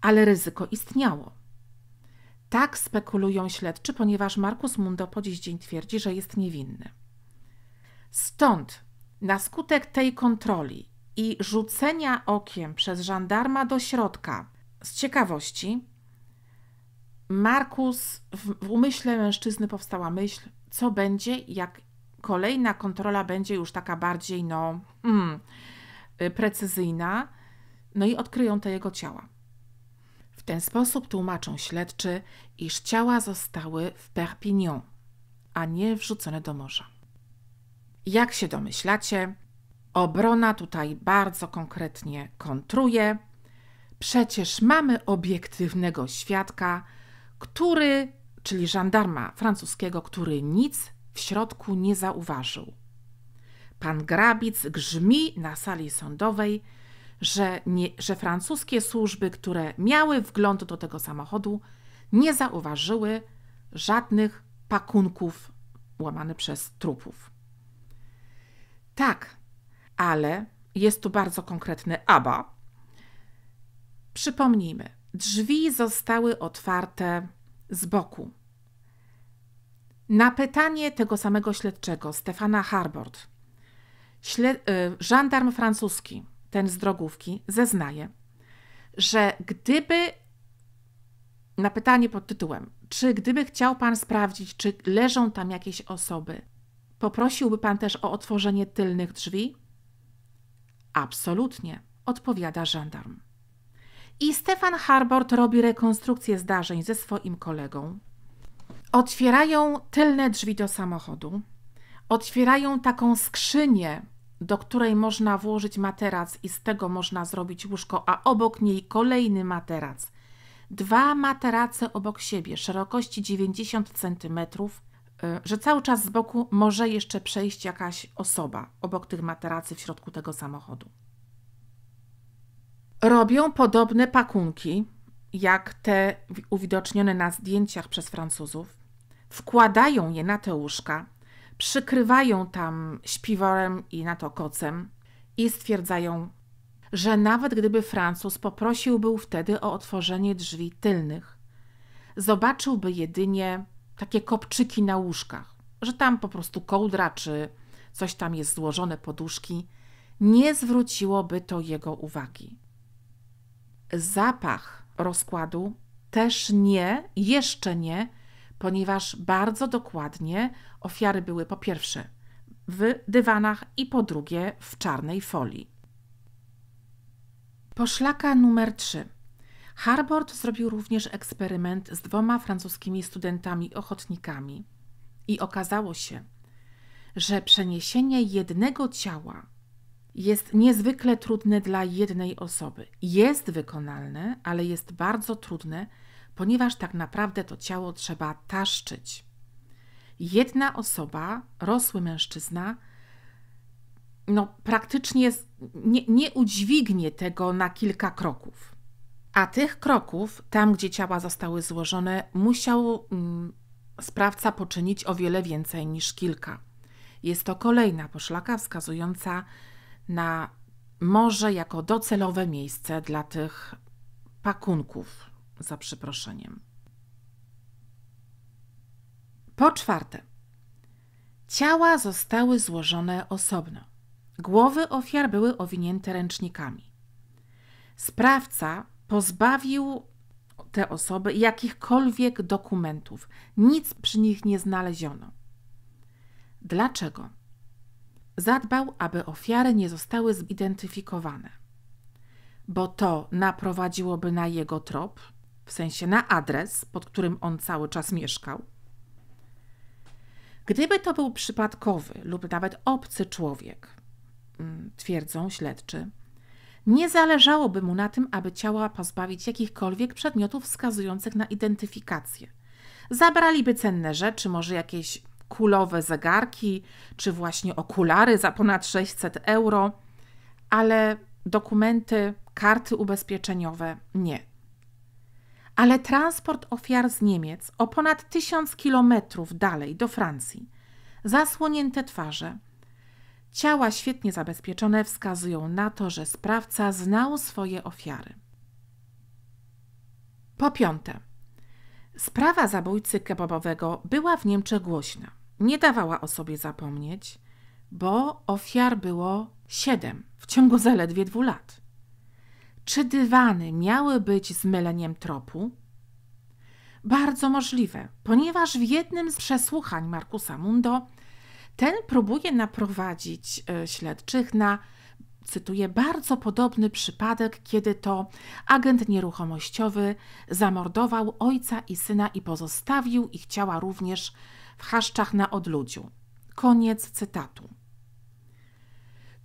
ale ryzyko istniało. Tak spekulują śledczy, ponieważ Markus Mundo po dziś dzień twierdzi, że jest niewinny. Stąd, na skutek tej kontroli i rzucenia okiem przez żandarma do środka z ciekawości, Markus, w umyśle mężczyzny powstała myśl, co będzie, jak kolejna kontrola będzie już taka bardziej, no, mm, precyzyjna, no i odkryją te jego ciała. W ten sposób tłumaczą śledczy, iż ciała zostały w Perpignan, a nie wrzucone do morza. Jak się domyślacie, obrona tutaj bardzo konkretnie kontruje. Przecież mamy obiektywnego świadka, który, czyli żandarma francuskiego, który nic w środku nie zauważył. Pan Grabic grzmi na sali sądowej, że, nie, że francuskie służby, które miały wgląd do tego samochodu, nie zauważyły żadnych pakunków łamane przez trupów. Tak, ale jest tu bardzo konkretny ABA. Przypomnijmy, Drzwi zostały otwarte z boku. Na pytanie tego samego śledczego, Stefana Harbord, śled y, żandarm francuski, ten z drogówki, zeznaje, że gdyby na pytanie pod tytułem, czy gdyby chciał pan sprawdzić, czy leżą tam jakieś osoby, poprosiłby pan też o otworzenie tylnych drzwi? Absolutnie, odpowiada żandarm. I Stefan Harbord robi rekonstrukcję zdarzeń ze swoim kolegą. Otwierają tylne drzwi do samochodu, otwierają taką skrzynię, do której można włożyć materac i z tego można zrobić łóżko, a obok niej kolejny materac. Dwa materace obok siebie, szerokości 90 cm, y, że cały czas z boku może jeszcze przejść jakaś osoba obok tych materacy w środku tego samochodu robią podobne pakunki jak te uwidocznione na zdjęciach przez Francuzów, wkładają je na te łóżka, przykrywają tam śpiworem i na to kocem i stwierdzają, że nawet gdyby Francuz poprosił był wtedy o otworzenie drzwi tylnych, zobaczyłby jedynie takie kopczyki na łóżkach, że tam po prostu kołdra czy coś tam jest złożone poduszki, nie zwróciłoby to jego uwagi. Zapach rozkładu też nie, jeszcze nie, ponieważ bardzo dokładnie ofiary były po pierwsze w dywanach i po drugie w czarnej folii. Poszlaka numer 3. Harbord zrobił również eksperyment z dwoma francuskimi studentami ochotnikami i okazało się, że przeniesienie jednego ciała jest niezwykle trudne dla jednej osoby. Jest wykonalne, ale jest bardzo trudne, ponieważ tak naprawdę to ciało trzeba taszczyć. Jedna osoba, rosły mężczyzna, no, praktycznie nie, nie udźwignie tego na kilka kroków. A tych kroków, tam gdzie ciała zostały złożone, musiał mm, sprawca poczynić o wiele więcej niż kilka. Jest to kolejna poszlaka wskazująca, na morze jako docelowe miejsce dla tych pakunków, za przeproszeniem. Po czwarte, ciała zostały złożone osobno. Głowy ofiar były owinięte ręcznikami. Sprawca pozbawił te osoby jakichkolwiek dokumentów. Nic przy nich nie znaleziono. Dlaczego? Zadbał, aby ofiary nie zostały zidentyfikowane, bo to naprowadziłoby na jego trop, w sensie na adres, pod którym on cały czas mieszkał. Gdyby to był przypadkowy lub nawet obcy człowiek, mm, twierdzą śledczy, nie zależałoby mu na tym, aby ciała pozbawić jakichkolwiek przedmiotów wskazujących na identyfikację. Zabraliby cenne rzeczy, może jakieś kulowe zegarki, czy właśnie okulary za ponad 600 euro, ale dokumenty, karty ubezpieczeniowe nie. Ale transport ofiar z Niemiec o ponad 1000 kilometrów dalej do Francji, zasłonięte twarze, ciała świetnie zabezpieczone wskazują na to, że sprawca znał swoje ofiary. Po piąte, Sprawa zabójcy kebabowego była w Niemczech głośna. Nie dawała o sobie zapomnieć, bo ofiar było siedem w ciągu zaledwie dwóch lat. Czy dywany miały być zmyleniem tropu? Bardzo możliwe, ponieważ w jednym z przesłuchań Markusa Mundo ten próbuje naprowadzić e, śledczych na cytuję, bardzo podobny przypadek, kiedy to agent nieruchomościowy zamordował ojca i syna i pozostawił ich ciała również w chaszczach na odludziu. Koniec cytatu.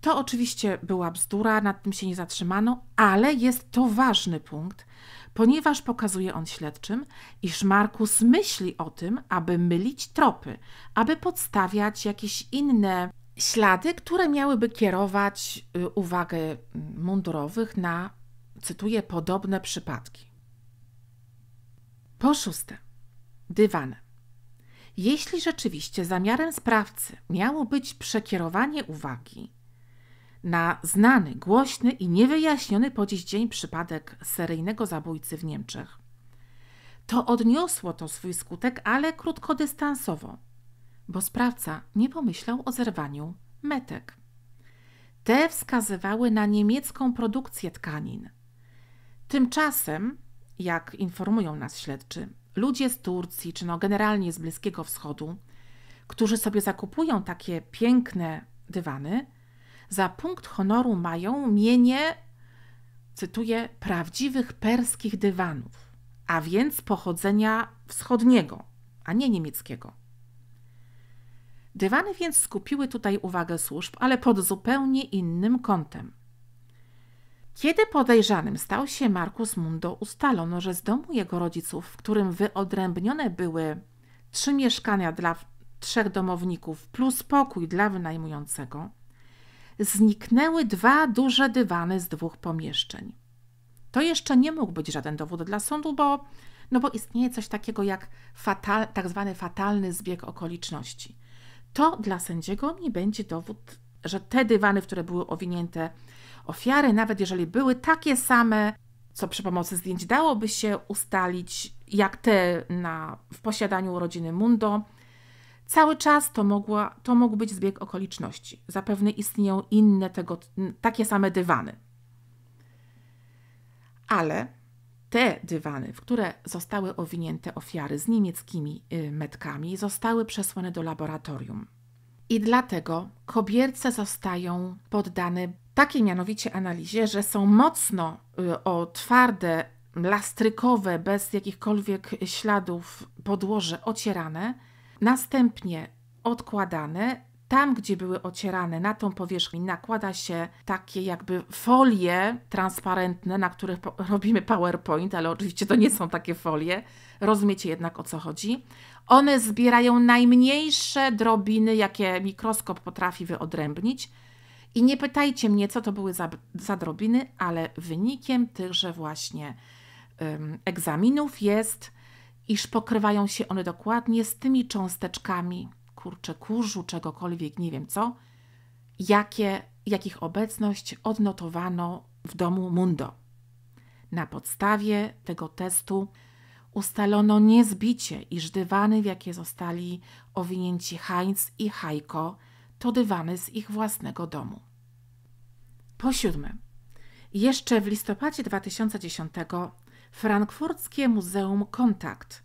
To oczywiście była bzdura, nad tym się nie zatrzymano, ale jest to ważny punkt, ponieważ pokazuje on śledczym, iż Markus myśli o tym, aby mylić tropy, aby podstawiać jakieś inne ślady, które miałyby kierować y, uwagę mundurowych na, cytuję, podobne przypadki. Po szóste, dywan. Jeśli rzeczywiście zamiarem sprawcy miało być przekierowanie uwagi na znany, głośny i niewyjaśniony po dziś dzień przypadek seryjnego zabójcy w Niemczech, to odniosło to swój skutek, ale krótkodystansowo – bo sprawca nie pomyślał o zerwaniu metek. Te wskazywały na niemiecką produkcję tkanin. Tymczasem, jak informują nas śledczy, ludzie z Turcji, czy no generalnie z Bliskiego Wschodu, którzy sobie zakupują takie piękne dywany, za punkt honoru mają mienie, cytuję, prawdziwych perskich dywanów, a więc pochodzenia wschodniego, a nie niemieckiego. Dywany więc skupiły tutaj uwagę służb, ale pod zupełnie innym kątem. Kiedy podejrzanym stał się Markus Mundo, ustalono, że z domu jego rodziców, w którym wyodrębnione były trzy mieszkania dla trzech domowników plus pokój dla wynajmującego, zniknęły dwa duże dywany z dwóch pomieszczeń. To jeszcze nie mógł być żaden dowód dla sądu, bo, no bo istnieje coś takiego jak fatal, tak zwany fatalny zbieg okoliczności to dla sędziego nie będzie dowód, że te dywany, w które były owinięte ofiary, nawet jeżeli były takie same, co przy pomocy zdjęć dałoby się ustalić, jak te na, w posiadaniu rodziny Mundo, Cały czas to, mogła, to mógł być zbieg okoliczności. Zapewne istnieją inne tego, takie same dywany. Ale te dywany, w które zostały owinięte ofiary z niemieckimi y, metkami, zostały przesłane do laboratorium. I dlatego kobierce zostają poddane takiej mianowicie analizie, że są mocno y, o twarde, lastrykowe, bez jakichkolwiek śladów podłoże ocierane, następnie odkładane tam, gdzie były ocierane, na tą powierzchnię nakłada się takie jakby folie transparentne, na których (laughs) robimy PowerPoint, ale oczywiście to nie są takie folie. Rozumiecie jednak o co chodzi. One zbierają najmniejsze drobiny, jakie mikroskop potrafi wyodrębnić. I nie pytajcie mnie, co to były za, za drobiny, ale wynikiem tychże właśnie egzaminów jest, iż pokrywają się one dokładnie z tymi cząsteczkami kurczę, kurzu, czegokolwiek, nie wiem co, jakie, jakich obecność odnotowano w domu Mundo. Na podstawie tego testu ustalono niezbicie, iż dywany, w jakie zostali owinięci Heinz i Heiko, to dywany z ich własnego domu. Po siódme, jeszcze w listopadzie 2010 frankfurckie Muzeum Kontakt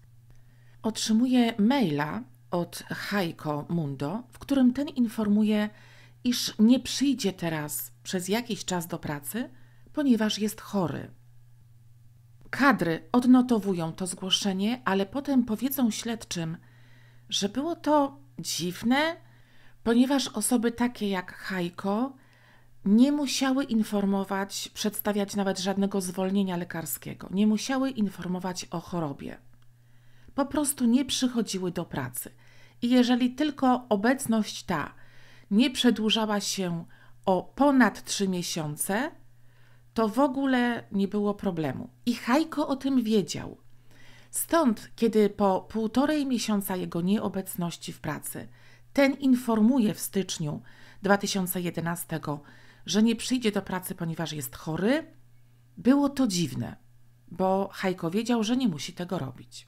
otrzymuje maila od Heiko Mundo, w którym ten informuje, iż nie przyjdzie teraz przez jakiś czas do pracy, ponieważ jest chory. Kadry odnotowują to zgłoszenie, ale potem powiedzą śledczym, że było to dziwne, ponieważ osoby takie jak Heiko nie musiały informować, przedstawiać nawet żadnego zwolnienia lekarskiego, nie musiały informować o chorobie. Po prostu nie przychodziły do pracy i jeżeli tylko obecność ta nie przedłużała się o ponad 3 miesiące, to w ogóle nie było problemu. I Hajko o tym wiedział. Stąd, kiedy po półtorej miesiąca jego nieobecności w pracy, ten informuje w styczniu 2011, że nie przyjdzie do pracy, ponieważ jest chory, było to dziwne, bo Hajko wiedział, że nie musi tego robić.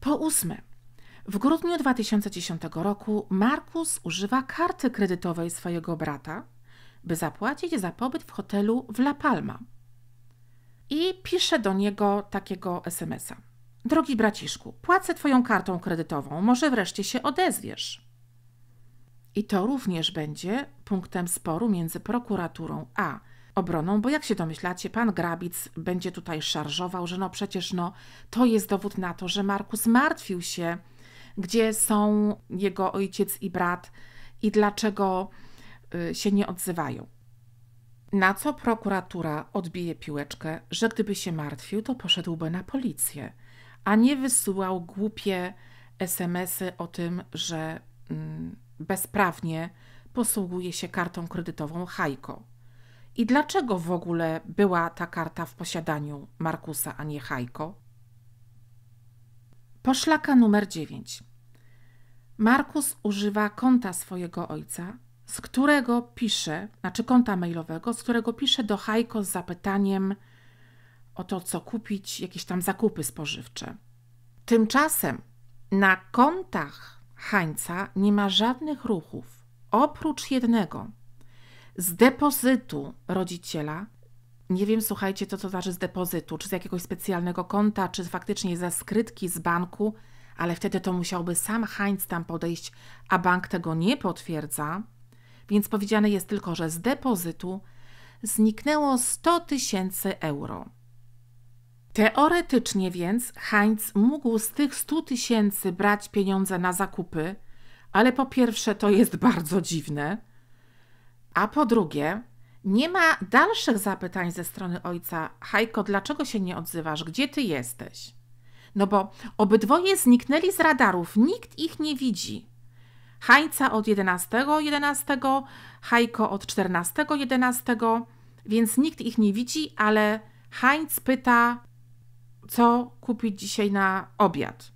Po ósme, w grudniu 2010 roku Markus używa karty kredytowej swojego brata, by zapłacić za pobyt w hotelu w La Palma. I pisze do niego takiego SMS-a. Drogi braciszku, płacę twoją kartą kredytową, może wreszcie się odezwiesz. I to również będzie punktem sporu między prokuraturą a obroną, bo jak się domyślacie, pan Grabic będzie tutaj szarżował, że no przecież no to jest dowód na to, że Markus martwił się gdzie są jego ojciec i brat i dlaczego y, się nie odzywają. Na co prokuratura odbije piłeczkę, że gdyby się martwił, to poszedłby na policję, a nie wysyłał głupie SMS-y o tym, że mm, bezprawnie posługuje się kartą kredytową Hajko. I dlaczego w ogóle była ta karta w posiadaniu Markusa, a nie Hajko? Poszlaka numer 9. Markus używa konta swojego ojca, z którego pisze, znaczy konta mailowego, z którego pisze do Hajko z zapytaniem o to, co kupić, jakieś tam zakupy spożywcze. Tymczasem na kontach Hańca nie ma żadnych ruchów, oprócz jednego. Z depozytu rodziciela, nie wiem, słuchajcie, to znaczy z depozytu, czy z jakiegoś specjalnego konta, czy faktycznie ze skrytki z banku, ale wtedy to musiałby sam Heinz tam podejść, a bank tego nie potwierdza, więc powiedziane jest tylko, że z depozytu zniknęło 100 tysięcy euro. Teoretycznie więc Heinz mógł z tych 100 tysięcy brać pieniądze na zakupy, ale po pierwsze to jest (laughs) bardzo dziwne, a po drugie nie ma dalszych zapytań ze strony ojca: Hajko, dlaczego się nie odzywasz? Gdzie ty jesteś? No bo obydwoje zniknęli z radarów, nikt ich nie widzi. Hańca od 11.11, 11, Hajko od 14.11, 11, więc nikt ich nie widzi, ale Heinz pyta, co kupić dzisiaj na obiad.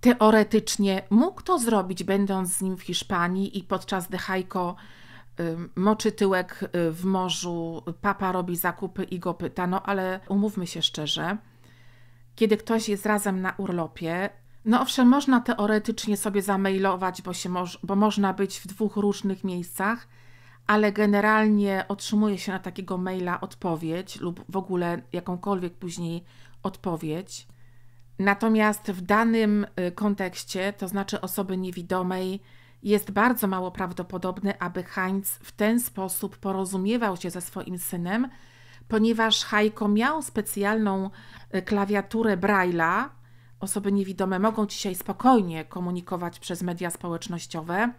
Teoretycznie mógł to zrobić, będąc z nim w Hiszpanii i podczas gdy Hajko moczy tyłek y, w morzu, papa robi zakupy i go pyta, no ale umówmy się szczerze, kiedy ktoś jest razem na urlopie, no owszem, można teoretycznie sobie zamailować, bo, się moż, bo można być w dwóch różnych miejscach, ale generalnie otrzymuje się na takiego maila odpowiedź lub w ogóle jakąkolwiek później odpowiedź. Natomiast w danym y, kontekście, to znaczy osoby niewidomej, jest bardzo mało prawdopodobne, aby Heinz w ten sposób porozumiewał się ze swoim synem, ponieważ Hajko miał specjalną e, klawiaturę Braille'a, osoby niewidome mogą dzisiaj spokojnie komunikować przez media społecznościowe.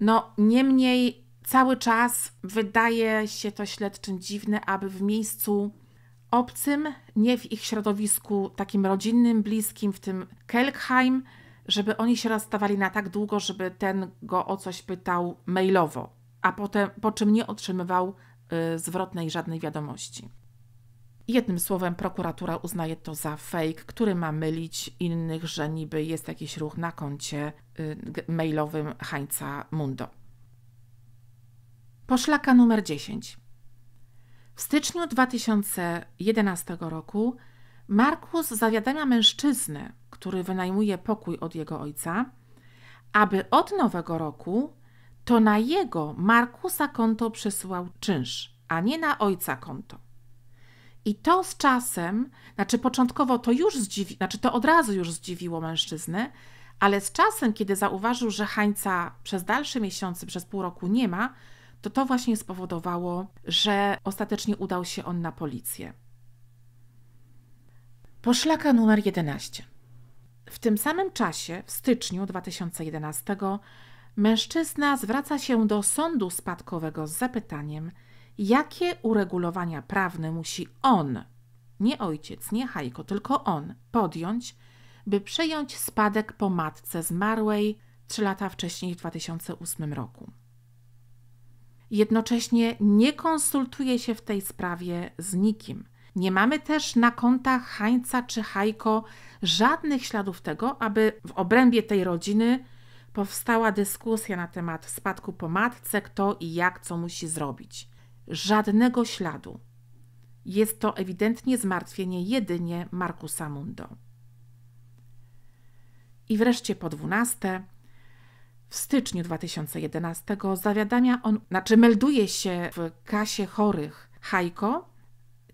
No, niemniej cały czas wydaje się to śledczym dziwne, aby w miejscu obcym, nie w ich środowisku takim rodzinnym, bliskim, w tym Kelkheim, żeby oni się rozstawali na tak długo, żeby ten go o coś pytał mailowo, a potem po czym nie otrzymywał Y, zwrotnej żadnej wiadomości. Jednym słowem, prokuratura uznaje to za fake, który ma mylić innych, że niby jest jakiś ruch na koncie y, mailowym Hańca Mundo. Poszlaka numer 10. W styczniu 2011 roku Markus zawiadamia mężczyznę, który wynajmuje pokój od jego ojca, aby od nowego roku to na jego Markusa konto przesyłał czynsz, a nie na ojca konto. I to z czasem, znaczy początkowo to już zdziwi, znaczy to od razu już zdziwiło mężczyznę, ale z czasem, kiedy zauważył, że Hańca przez dalsze miesiące, przez pół roku nie ma, to to właśnie spowodowało, że ostatecznie udał się on na policję. Poszlaka numer 11. W tym samym czasie, w styczniu 2011, Mężczyzna zwraca się do sądu spadkowego z zapytaniem, jakie uregulowania prawne musi on, nie ojciec, nie Hajko, tylko on, podjąć, by przejąć spadek po matce zmarłej trzy lata wcześniej w 2008 roku. Jednocześnie nie konsultuje się w tej sprawie z nikim. Nie mamy też na kontach Hańca czy Hajko żadnych śladów tego, aby w obrębie tej rodziny powstała dyskusja na temat spadku po matce, kto i jak co musi zrobić. Żadnego śladu. Jest to ewidentnie zmartwienie jedynie Markusa Mundo. I wreszcie po dwunaste, w styczniu 2011 zawiadamia on, znaczy melduje się w kasie chorych Hajko,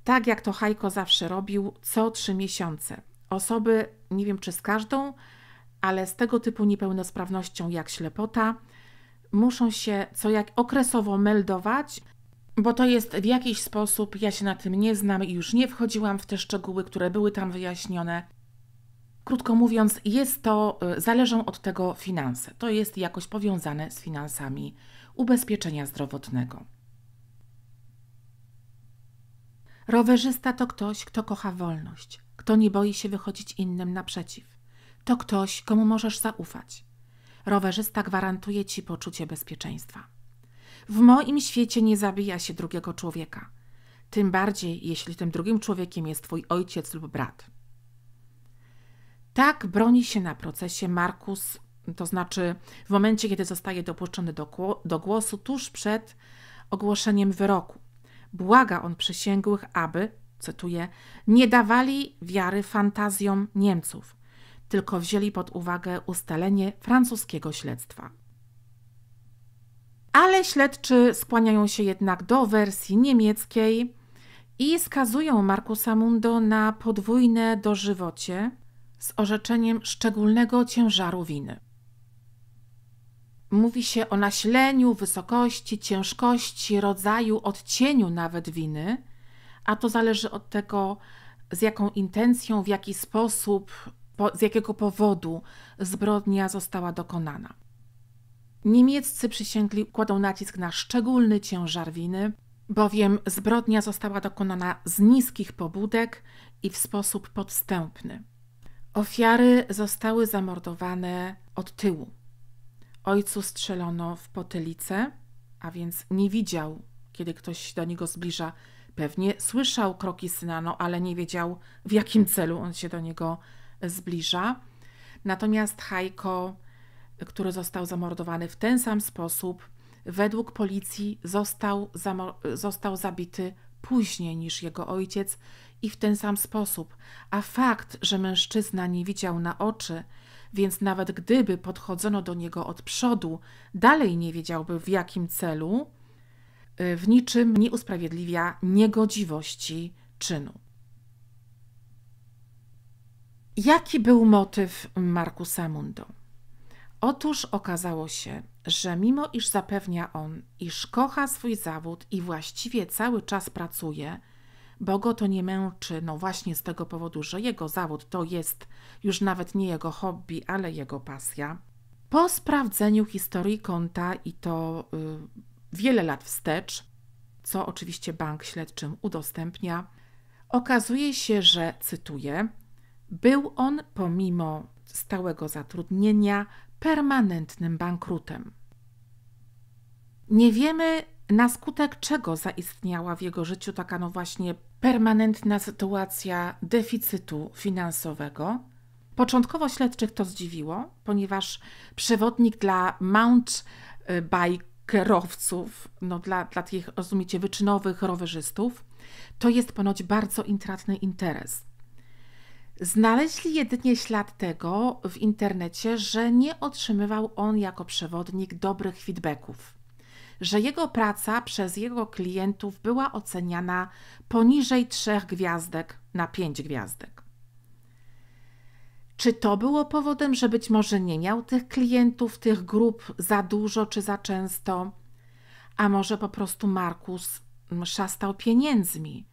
tak jak to Hajko zawsze robił, co trzy miesiące. Osoby, nie wiem czy z każdą, ale z tego typu niepełnosprawnością jak ślepota muszą się co jak okresowo meldować, bo to jest w jakiś sposób, ja się na tym nie znam i już nie wchodziłam w te szczegóły, które były tam wyjaśnione. Krótko mówiąc, jest to, y, zależą od tego finanse. To jest jakoś powiązane z finansami ubezpieczenia zdrowotnego. Rowerzysta to ktoś, kto kocha wolność, kto nie boi się wychodzić innym naprzeciw to ktoś, komu możesz zaufać. Rowerzysta gwarantuje ci poczucie bezpieczeństwa. W moim świecie nie zabija się drugiego człowieka, tym bardziej jeśli tym drugim człowiekiem jest twój ojciec lub brat. Tak broni się na procesie Markus, to znaczy w momencie, kiedy zostaje dopuszczony do, do głosu tuż przed ogłoszeniem wyroku. Błaga on przysięgłych, aby, cytuję, nie dawali wiary fantazjom Niemców, tylko wzięli pod uwagę ustalenie francuskiego śledztwa. Ale śledczy skłaniają się jednak do wersji niemieckiej i skazują Markusa Mundo na podwójne dożywocie z orzeczeniem szczególnego ciężaru winy. Mówi się o nasileniu, wysokości, ciężkości, rodzaju, odcieniu nawet winy, a to zależy od tego, z jaką intencją, w jaki sposób po, z jakiego powodu zbrodnia została dokonana. Niemieccy przysięgli kładą nacisk na szczególny ciężar winy, bowiem zbrodnia została dokonana z niskich pobudek i w sposób podstępny. Ofiary zostały zamordowane od tyłu. Ojcu strzelono w potylicę, a więc nie widział, kiedy ktoś do niego zbliża. Pewnie słyszał kroki syna, no, ale nie wiedział, w jakim celu on się do niego zbliża zbliża. Natomiast Hajko, który został zamordowany w ten sam sposób, według policji został, został zabity później niż jego ojciec i w ten sam sposób. A fakt, że mężczyzna nie widział na oczy, więc nawet gdyby podchodzono do niego od przodu, dalej nie wiedziałby w jakim celu, y, w niczym nie usprawiedliwia niegodziwości czynu. Jaki był motyw Markusa Mundo? Otóż okazało się, że mimo iż zapewnia on, iż kocha swój zawód i właściwie cały czas pracuje, bo go to nie męczy, no właśnie z tego powodu, że jego zawód to jest już nawet nie jego hobby, ale jego pasja. Po sprawdzeniu historii konta i to y, wiele lat wstecz, co oczywiście bank śledczym udostępnia, okazuje się, że, cytuję, był on, pomimo stałego zatrudnienia, permanentnym bankrutem. Nie wiemy, na skutek czego zaistniała w jego życiu taka no właśnie permanentna sytuacja deficytu finansowego. Początkowo śledczych to zdziwiło, ponieważ przewodnik dla Mount y, Bikerowców, no dla, dla tych, rozumiecie, wyczynowych rowerzystów, to jest ponoć bardzo intratny interes. Znaleźli jedynie ślad tego w internecie, że nie otrzymywał on jako przewodnik dobrych feedbacków, że jego praca przez jego klientów była oceniana poniżej trzech gwiazdek na pięć gwiazdek. Czy to było powodem, że być może nie miał tych klientów, tych grup za dużo czy za często? A może po prostu Markus szastał pieniędzmi,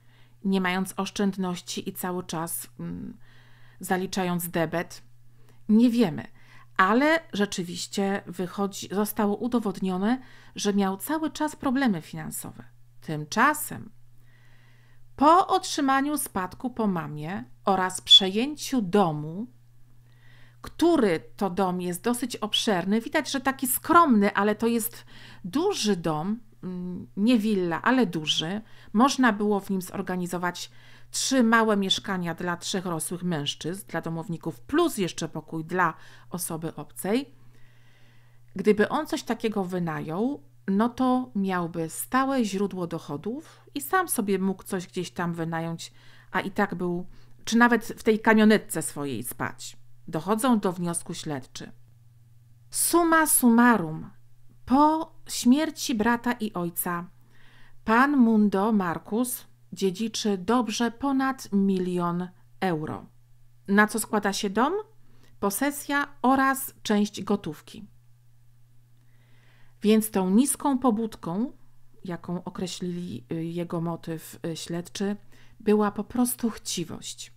nie mając oszczędności i cały czas zaliczając debet? Nie wiemy, ale rzeczywiście wychodzi, zostało udowodnione, że miał cały czas problemy finansowe. Tymczasem po otrzymaniu spadku po mamie oraz przejęciu domu, który to dom jest dosyć obszerny, widać, że taki skromny, ale to jest duży dom, mm, nie willa, ale duży. Można było w nim zorganizować trzy małe mieszkania dla trzech rosłych mężczyzn, dla domowników, plus jeszcze pokój dla osoby obcej. Gdyby on coś takiego wynajął, no to miałby stałe źródło dochodów i sam sobie mógł coś gdzieś tam wynająć, a i tak był, czy nawet w tej kamionetce swojej spać. Dochodzą do wniosku śledczy. Suma summarum, po śmierci brata i ojca, pan Mundo Markus dziedziczy dobrze ponad milion euro. Na co składa się dom, posesja oraz część gotówki. Więc tą niską pobudką, jaką określili y, jego motyw y, śledczy, była po prostu chciwość.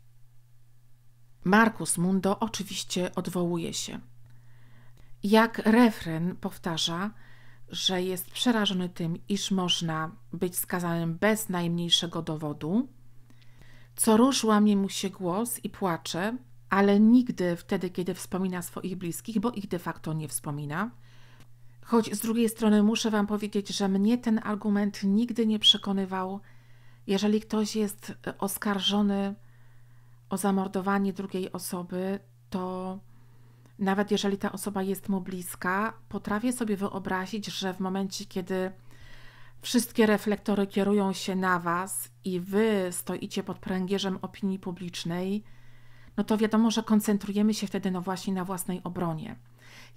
Markus Mundo oczywiście odwołuje się. Jak refren powtarza, że jest przerażony tym, iż można być skazanym bez najmniejszego dowodu. Co rusz łamie mu się głos i płacze, ale nigdy wtedy, kiedy wspomina swoich bliskich, bo ich de facto nie wspomina. Choć z drugiej strony muszę Wam powiedzieć, że mnie ten argument nigdy nie przekonywał. Jeżeli ktoś jest oskarżony o zamordowanie drugiej osoby, to nawet jeżeli ta osoba jest mu bliska, potrafię sobie wyobrazić, że w momencie, kiedy wszystkie reflektory kierują się na Was i Wy stoicie pod pręgierzem opinii publicznej, no to wiadomo, że koncentrujemy się wtedy no właśnie na własnej obronie.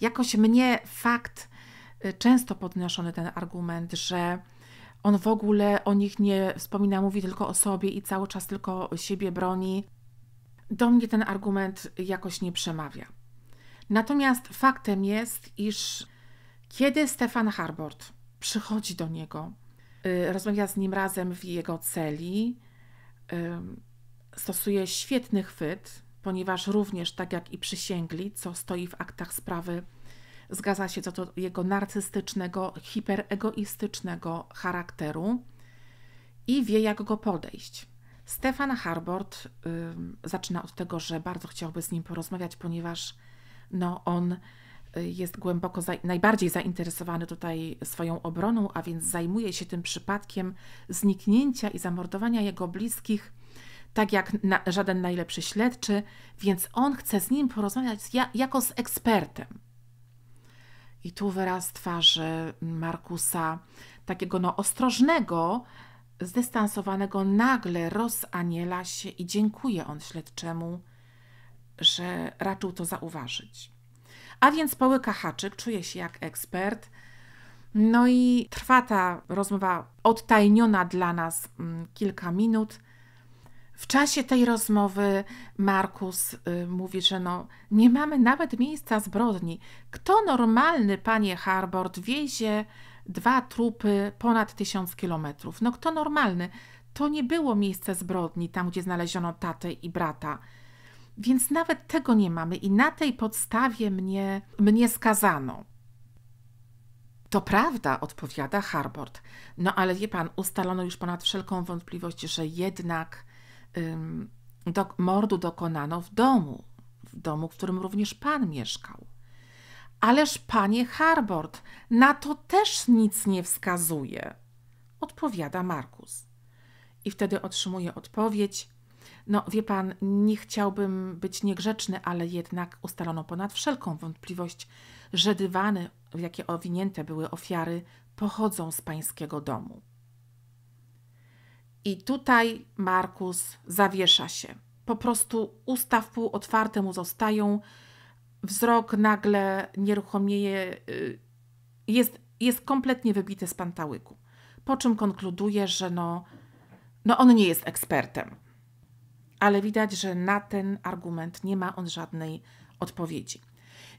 Jakoś mnie fakt, y, często podnoszony ten argument, że on w ogóle o nich nie wspomina, mówi tylko o sobie i cały czas tylko siebie broni. Do mnie ten argument jakoś nie przemawia. Natomiast faktem jest, iż kiedy Stefan Harbord przychodzi do niego, y, rozmawia z nim razem w jego celi, y, stosuje świetny chwyt, ponieważ również, tak jak i przysięgli, co stoi w aktach sprawy, zgadza się co do jego narcystycznego, hiperegoistycznego charakteru i wie, jak go podejść. Stefan Harbord y, zaczyna od tego, że bardzo chciałby z nim porozmawiać, ponieważ no on y, jest głęboko za, najbardziej zainteresowany tutaj swoją obroną, a więc zajmuje się tym przypadkiem zniknięcia i zamordowania jego bliskich, tak jak na, żaden najlepszy śledczy, więc on chce z nim porozmawiać ja, jako z ekspertem. I tu wyraz twarzy Markusa, takiego no ostrożnego, zdystansowanego, nagle rozaniela się i dziękuje on śledczemu że raczył to zauważyć. A więc połyka haczyk, czuje się jak ekspert. No i trwa ta rozmowa odtajniona dla nas mm, kilka minut. W czasie tej rozmowy Markus y, mówi, że no, nie mamy nawet miejsca zbrodni. Kto normalny, panie Harbord, wiezie dwa trupy ponad tysiąc kilometrów? No kto normalny? To nie było miejsce zbrodni, tam gdzie znaleziono tatę i brata. Więc nawet tego nie mamy i na tej podstawie mnie, mnie skazano. To prawda, odpowiada Harbord. No ale wie pan, ustalono już ponad wszelką wątpliwość, że jednak ym, do, mordu dokonano w domu, w domu, w którym również pan mieszkał. Ależ panie Harbord, na to też nic nie wskazuje, odpowiada Markus. I wtedy otrzymuje odpowiedź: no, wie pan, nie chciałbym być niegrzeczny, ale jednak ustalono ponad wszelką wątpliwość, że dywany, w jakie owinięte były ofiary, pochodzą z pańskiego domu. I tutaj Markus zawiesza się. Po prostu usta pół otwarte mu zostają, wzrok nagle nieruchomieje, y, jest, jest kompletnie wybity z pantałyku. Po czym konkluduje, że no, no on nie jest ekspertem ale widać, że na ten argument nie ma on żadnej odpowiedzi.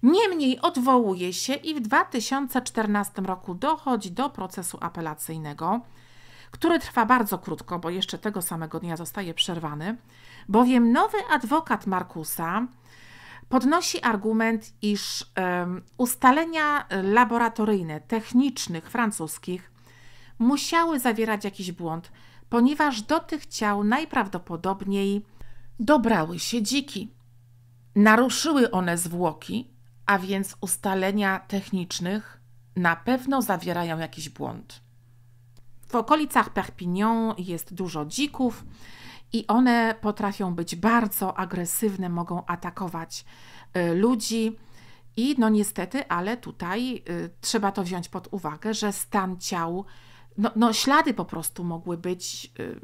Niemniej odwołuje się i w 2014 roku dochodzi do procesu apelacyjnego, który trwa bardzo krótko, bo jeszcze tego samego dnia zostaje przerwany, bowiem nowy adwokat Markusa podnosi argument, iż um, ustalenia laboratoryjne, technicznych, francuskich musiały zawierać jakiś błąd, ponieważ do tych ciał najprawdopodobniej dobrały się dziki. Naruszyły one zwłoki, a więc ustalenia technicznych na pewno zawierają jakiś błąd. W okolicach Perpignan jest dużo dzików i one potrafią być bardzo agresywne, mogą atakować y, ludzi. I no niestety, ale tutaj y, trzeba to wziąć pod uwagę, że stan ciał, no, no ślady po prostu mogły być y,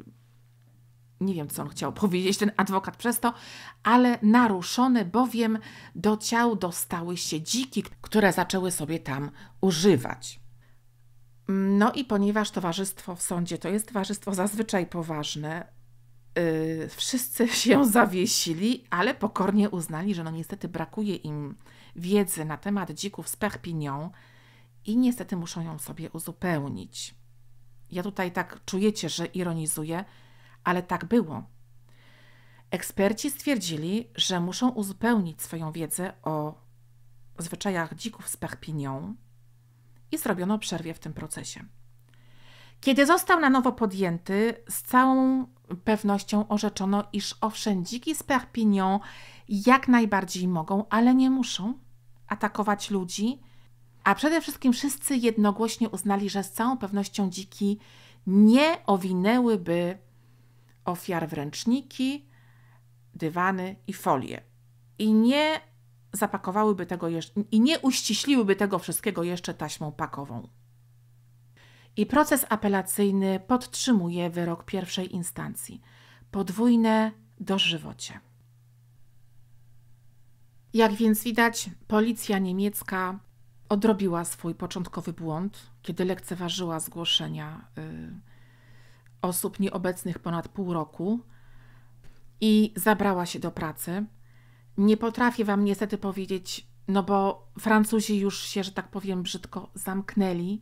nie wiem, co on chciał powiedzieć, ten adwokat przez to, ale naruszone, bowiem do ciał dostały się dziki, które zaczęły sobie tam używać. No i ponieważ towarzystwo w sądzie to jest towarzystwo zazwyczaj poważne, yy, wszyscy (laughs) się zawiesili, ale pokornie uznali, że no niestety brakuje im wiedzy na temat dzików z Perpignan i niestety muszą ją sobie uzupełnić. Ja tutaj tak czujecie, że ironizuję, ale tak było. Eksperci stwierdzili, że muszą uzupełnić swoją wiedzę o zwyczajach dzików z Perpignan i zrobiono przerwie w tym procesie. Kiedy został na nowo podjęty, z całą pewnością orzeczono, iż owszem, dziki z Perpignan jak najbardziej mogą, ale nie muszą atakować ludzi, a przede wszystkim wszyscy jednogłośnie uznali, że z całą pewnością dziki nie owinęłyby ofiar w ręczniki, dywany i folie. I nie zapakowałyby tego jeszcze, i nie uściśliłyby tego wszystkiego jeszcze taśmą pakową. I proces apelacyjny podtrzymuje wyrok pierwszej instancji. Podwójne dożywocie. Jak więc widać, policja niemiecka odrobiła swój początkowy błąd, kiedy lekceważyła zgłoszenia y, osób nieobecnych ponad pół roku i zabrała się do pracy. Nie potrafię Wam niestety powiedzieć, no bo Francuzi już się, że tak powiem brzydko, zamknęli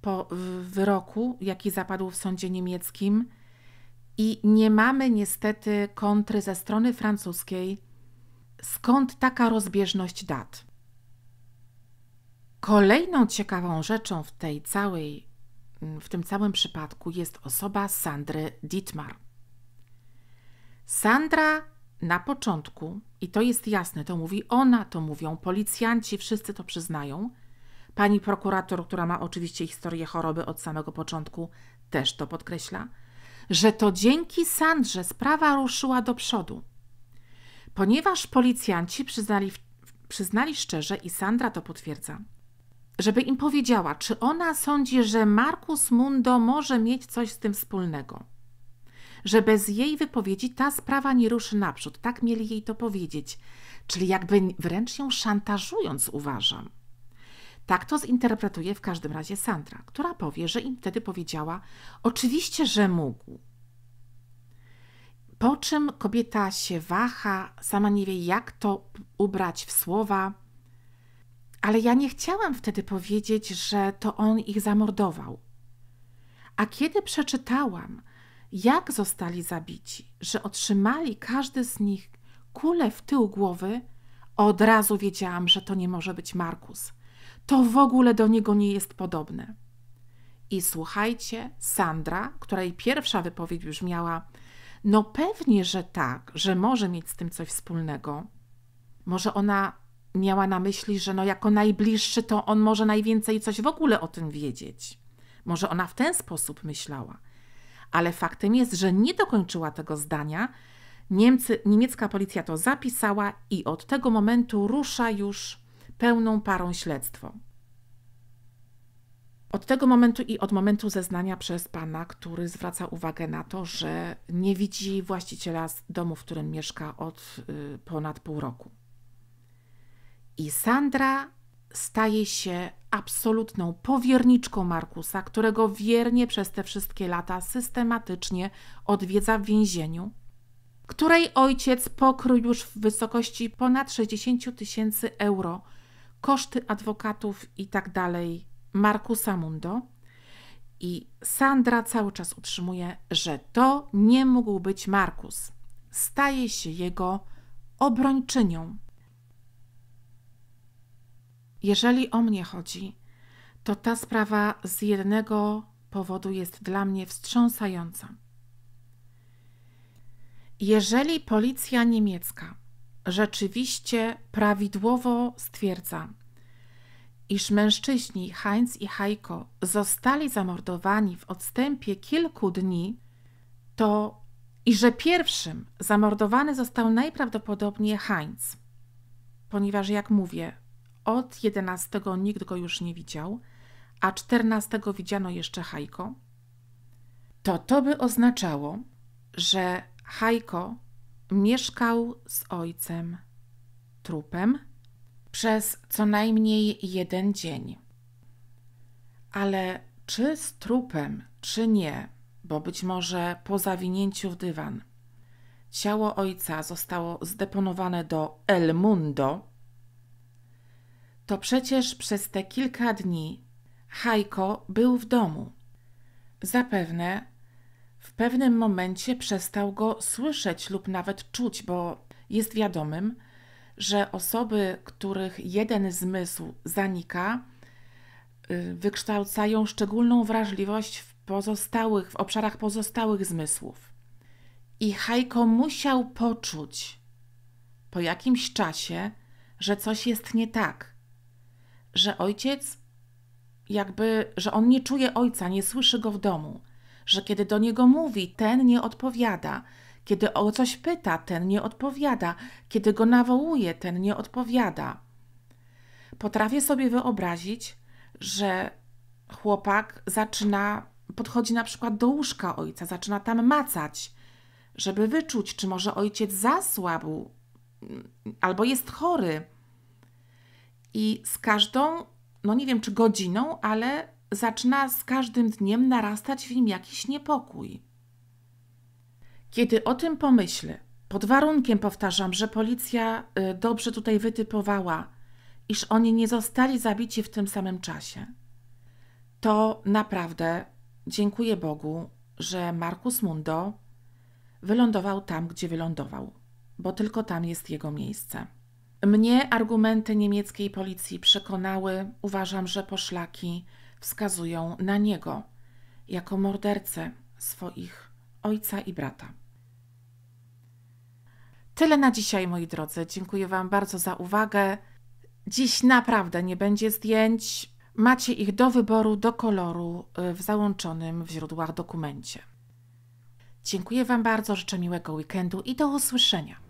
po wyroku, jaki zapadł w sądzie niemieckim. I nie mamy niestety kontry ze strony francuskiej, skąd taka rozbieżność dat. Kolejną ciekawą rzeczą w tej całej Mm, w tym całym przypadku jest osoba Sandry Dietmar. Sandra na początku, i to jest jasne, to mówi ona, to mówią policjanci, wszyscy to przyznają. Pani prokurator, która ma oczywiście historię choroby od samego początku, też to podkreśla, że to dzięki Sandrze sprawa ruszyła do przodu. Ponieważ policjanci przyznali, przyznali szczerze i Sandra to potwierdza, żeby im powiedziała, czy ona sądzi, że Markus Mundo może mieć coś z tym wspólnego. Że bez jej wypowiedzi ta sprawa nie ruszy naprzód. Tak mieli jej to powiedzieć. Czyli jakby wręcz ją szantażując, uważam. Tak to zinterpretuje w każdym razie Sandra, która powie, że im wtedy powiedziała: Oczywiście, że mógł. Po czym kobieta się waha, sama nie wie, jak to ubrać w słowa ale ja nie chciałam wtedy powiedzieć, że to on ich zamordował. A kiedy przeczytałam, jak zostali zabici, że otrzymali każdy z nich kulę w tył głowy, od razu wiedziałam, że to nie może być Markus. To w ogóle do niego nie jest podobne. I słuchajcie, Sandra, której pierwsza wypowiedź brzmiała: No pewnie, że tak, że może mieć z tym coś wspólnego. Może ona miała na myśli, że no jako najbliższy to on może najwięcej coś w ogóle o tym wiedzieć. Może ona w ten sposób myślała. Ale faktem jest, że nie dokończyła tego zdania. Niemcy, niemiecka policja to zapisała i od tego momentu rusza już pełną parą śledztwo. Od tego momentu i od momentu zeznania przez pana, który zwraca uwagę na to, że nie widzi właściciela domu, w którym mieszka od y, ponad pół roku. I Sandra staje się absolutną powierniczką Markusa, którego wiernie przez te wszystkie lata systematycznie odwiedza w więzieniu, której ojciec pokrył już w wysokości ponad 60 tysięcy euro koszty adwokatów i tak dalej Markusa Mundo. I Sandra cały czas utrzymuje, że to nie mógł być Markus. Staje się jego obrończynią. Jeżeli o mnie chodzi, to ta sprawa z jednego powodu jest dla mnie wstrząsająca. Jeżeli policja niemiecka rzeczywiście prawidłowo stwierdza, iż mężczyźni Heinz i Heiko zostali zamordowani w odstępie kilku dni, to i że pierwszym zamordowany został najprawdopodobniej Heinz, ponieważ jak mówię, od 11 nikt go już nie widział, a 14 widziano jeszcze Hajko. To to by oznaczało, że Hajko mieszkał z ojcem trupem przez co najmniej jeden dzień. Ale czy z trupem, czy nie, bo być może po zawinięciu w dywan, ciało ojca zostało zdeponowane do El Mundo, to przecież przez te kilka dni Hajko był w domu. Zapewne w pewnym momencie przestał go słyszeć lub nawet czuć, bo jest wiadomym, że osoby, których jeden zmysł zanika, y, wykształcają szczególną wrażliwość w pozostałych, w obszarach pozostałych zmysłów. I Hajko musiał poczuć po jakimś czasie, że coś jest nie tak, że ojciec jakby, że on nie czuje ojca, nie słyszy go w domu, że kiedy do niego mówi, ten nie odpowiada, kiedy o coś pyta, ten nie odpowiada, kiedy go nawołuje, ten nie odpowiada. Potrafię sobie wyobrazić, że chłopak zaczyna, podchodzi na przykład do łóżka ojca, zaczyna tam macać, żeby wyczuć, czy może ojciec zasłabł mm, albo jest chory i z każdą, no nie wiem czy godziną, ale zaczyna z każdym dniem narastać w nim jakiś niepokój. Kiedy o tym pomyślę, pod warunkiem powtarzam, że policja y, dobrze tutaj wytypowała, iż oni nie zostali zabici w tym samym czasie, to naprawdę dziękuję Bogu, że Markus Mundo wylądował tam, gdzie wylądował, bo tylko tam jest jego miejsce. Mnie argumenty niemieckiej policji przekonały, uważam, że poszlaki wskazują na niego jako mordercę swoich ojca i brata. Tyle na dzisiaj, moi drodzy. Dziękuję Wam bardzo za uwagę. Dziś naprawdę nie będzie zdjęć. Macie ich do wyboru, do koloru y, w załączonym w źródłach dokumencie. Dziękuję Wam bardzo, życzę miłego weekendu i do usłyszenia.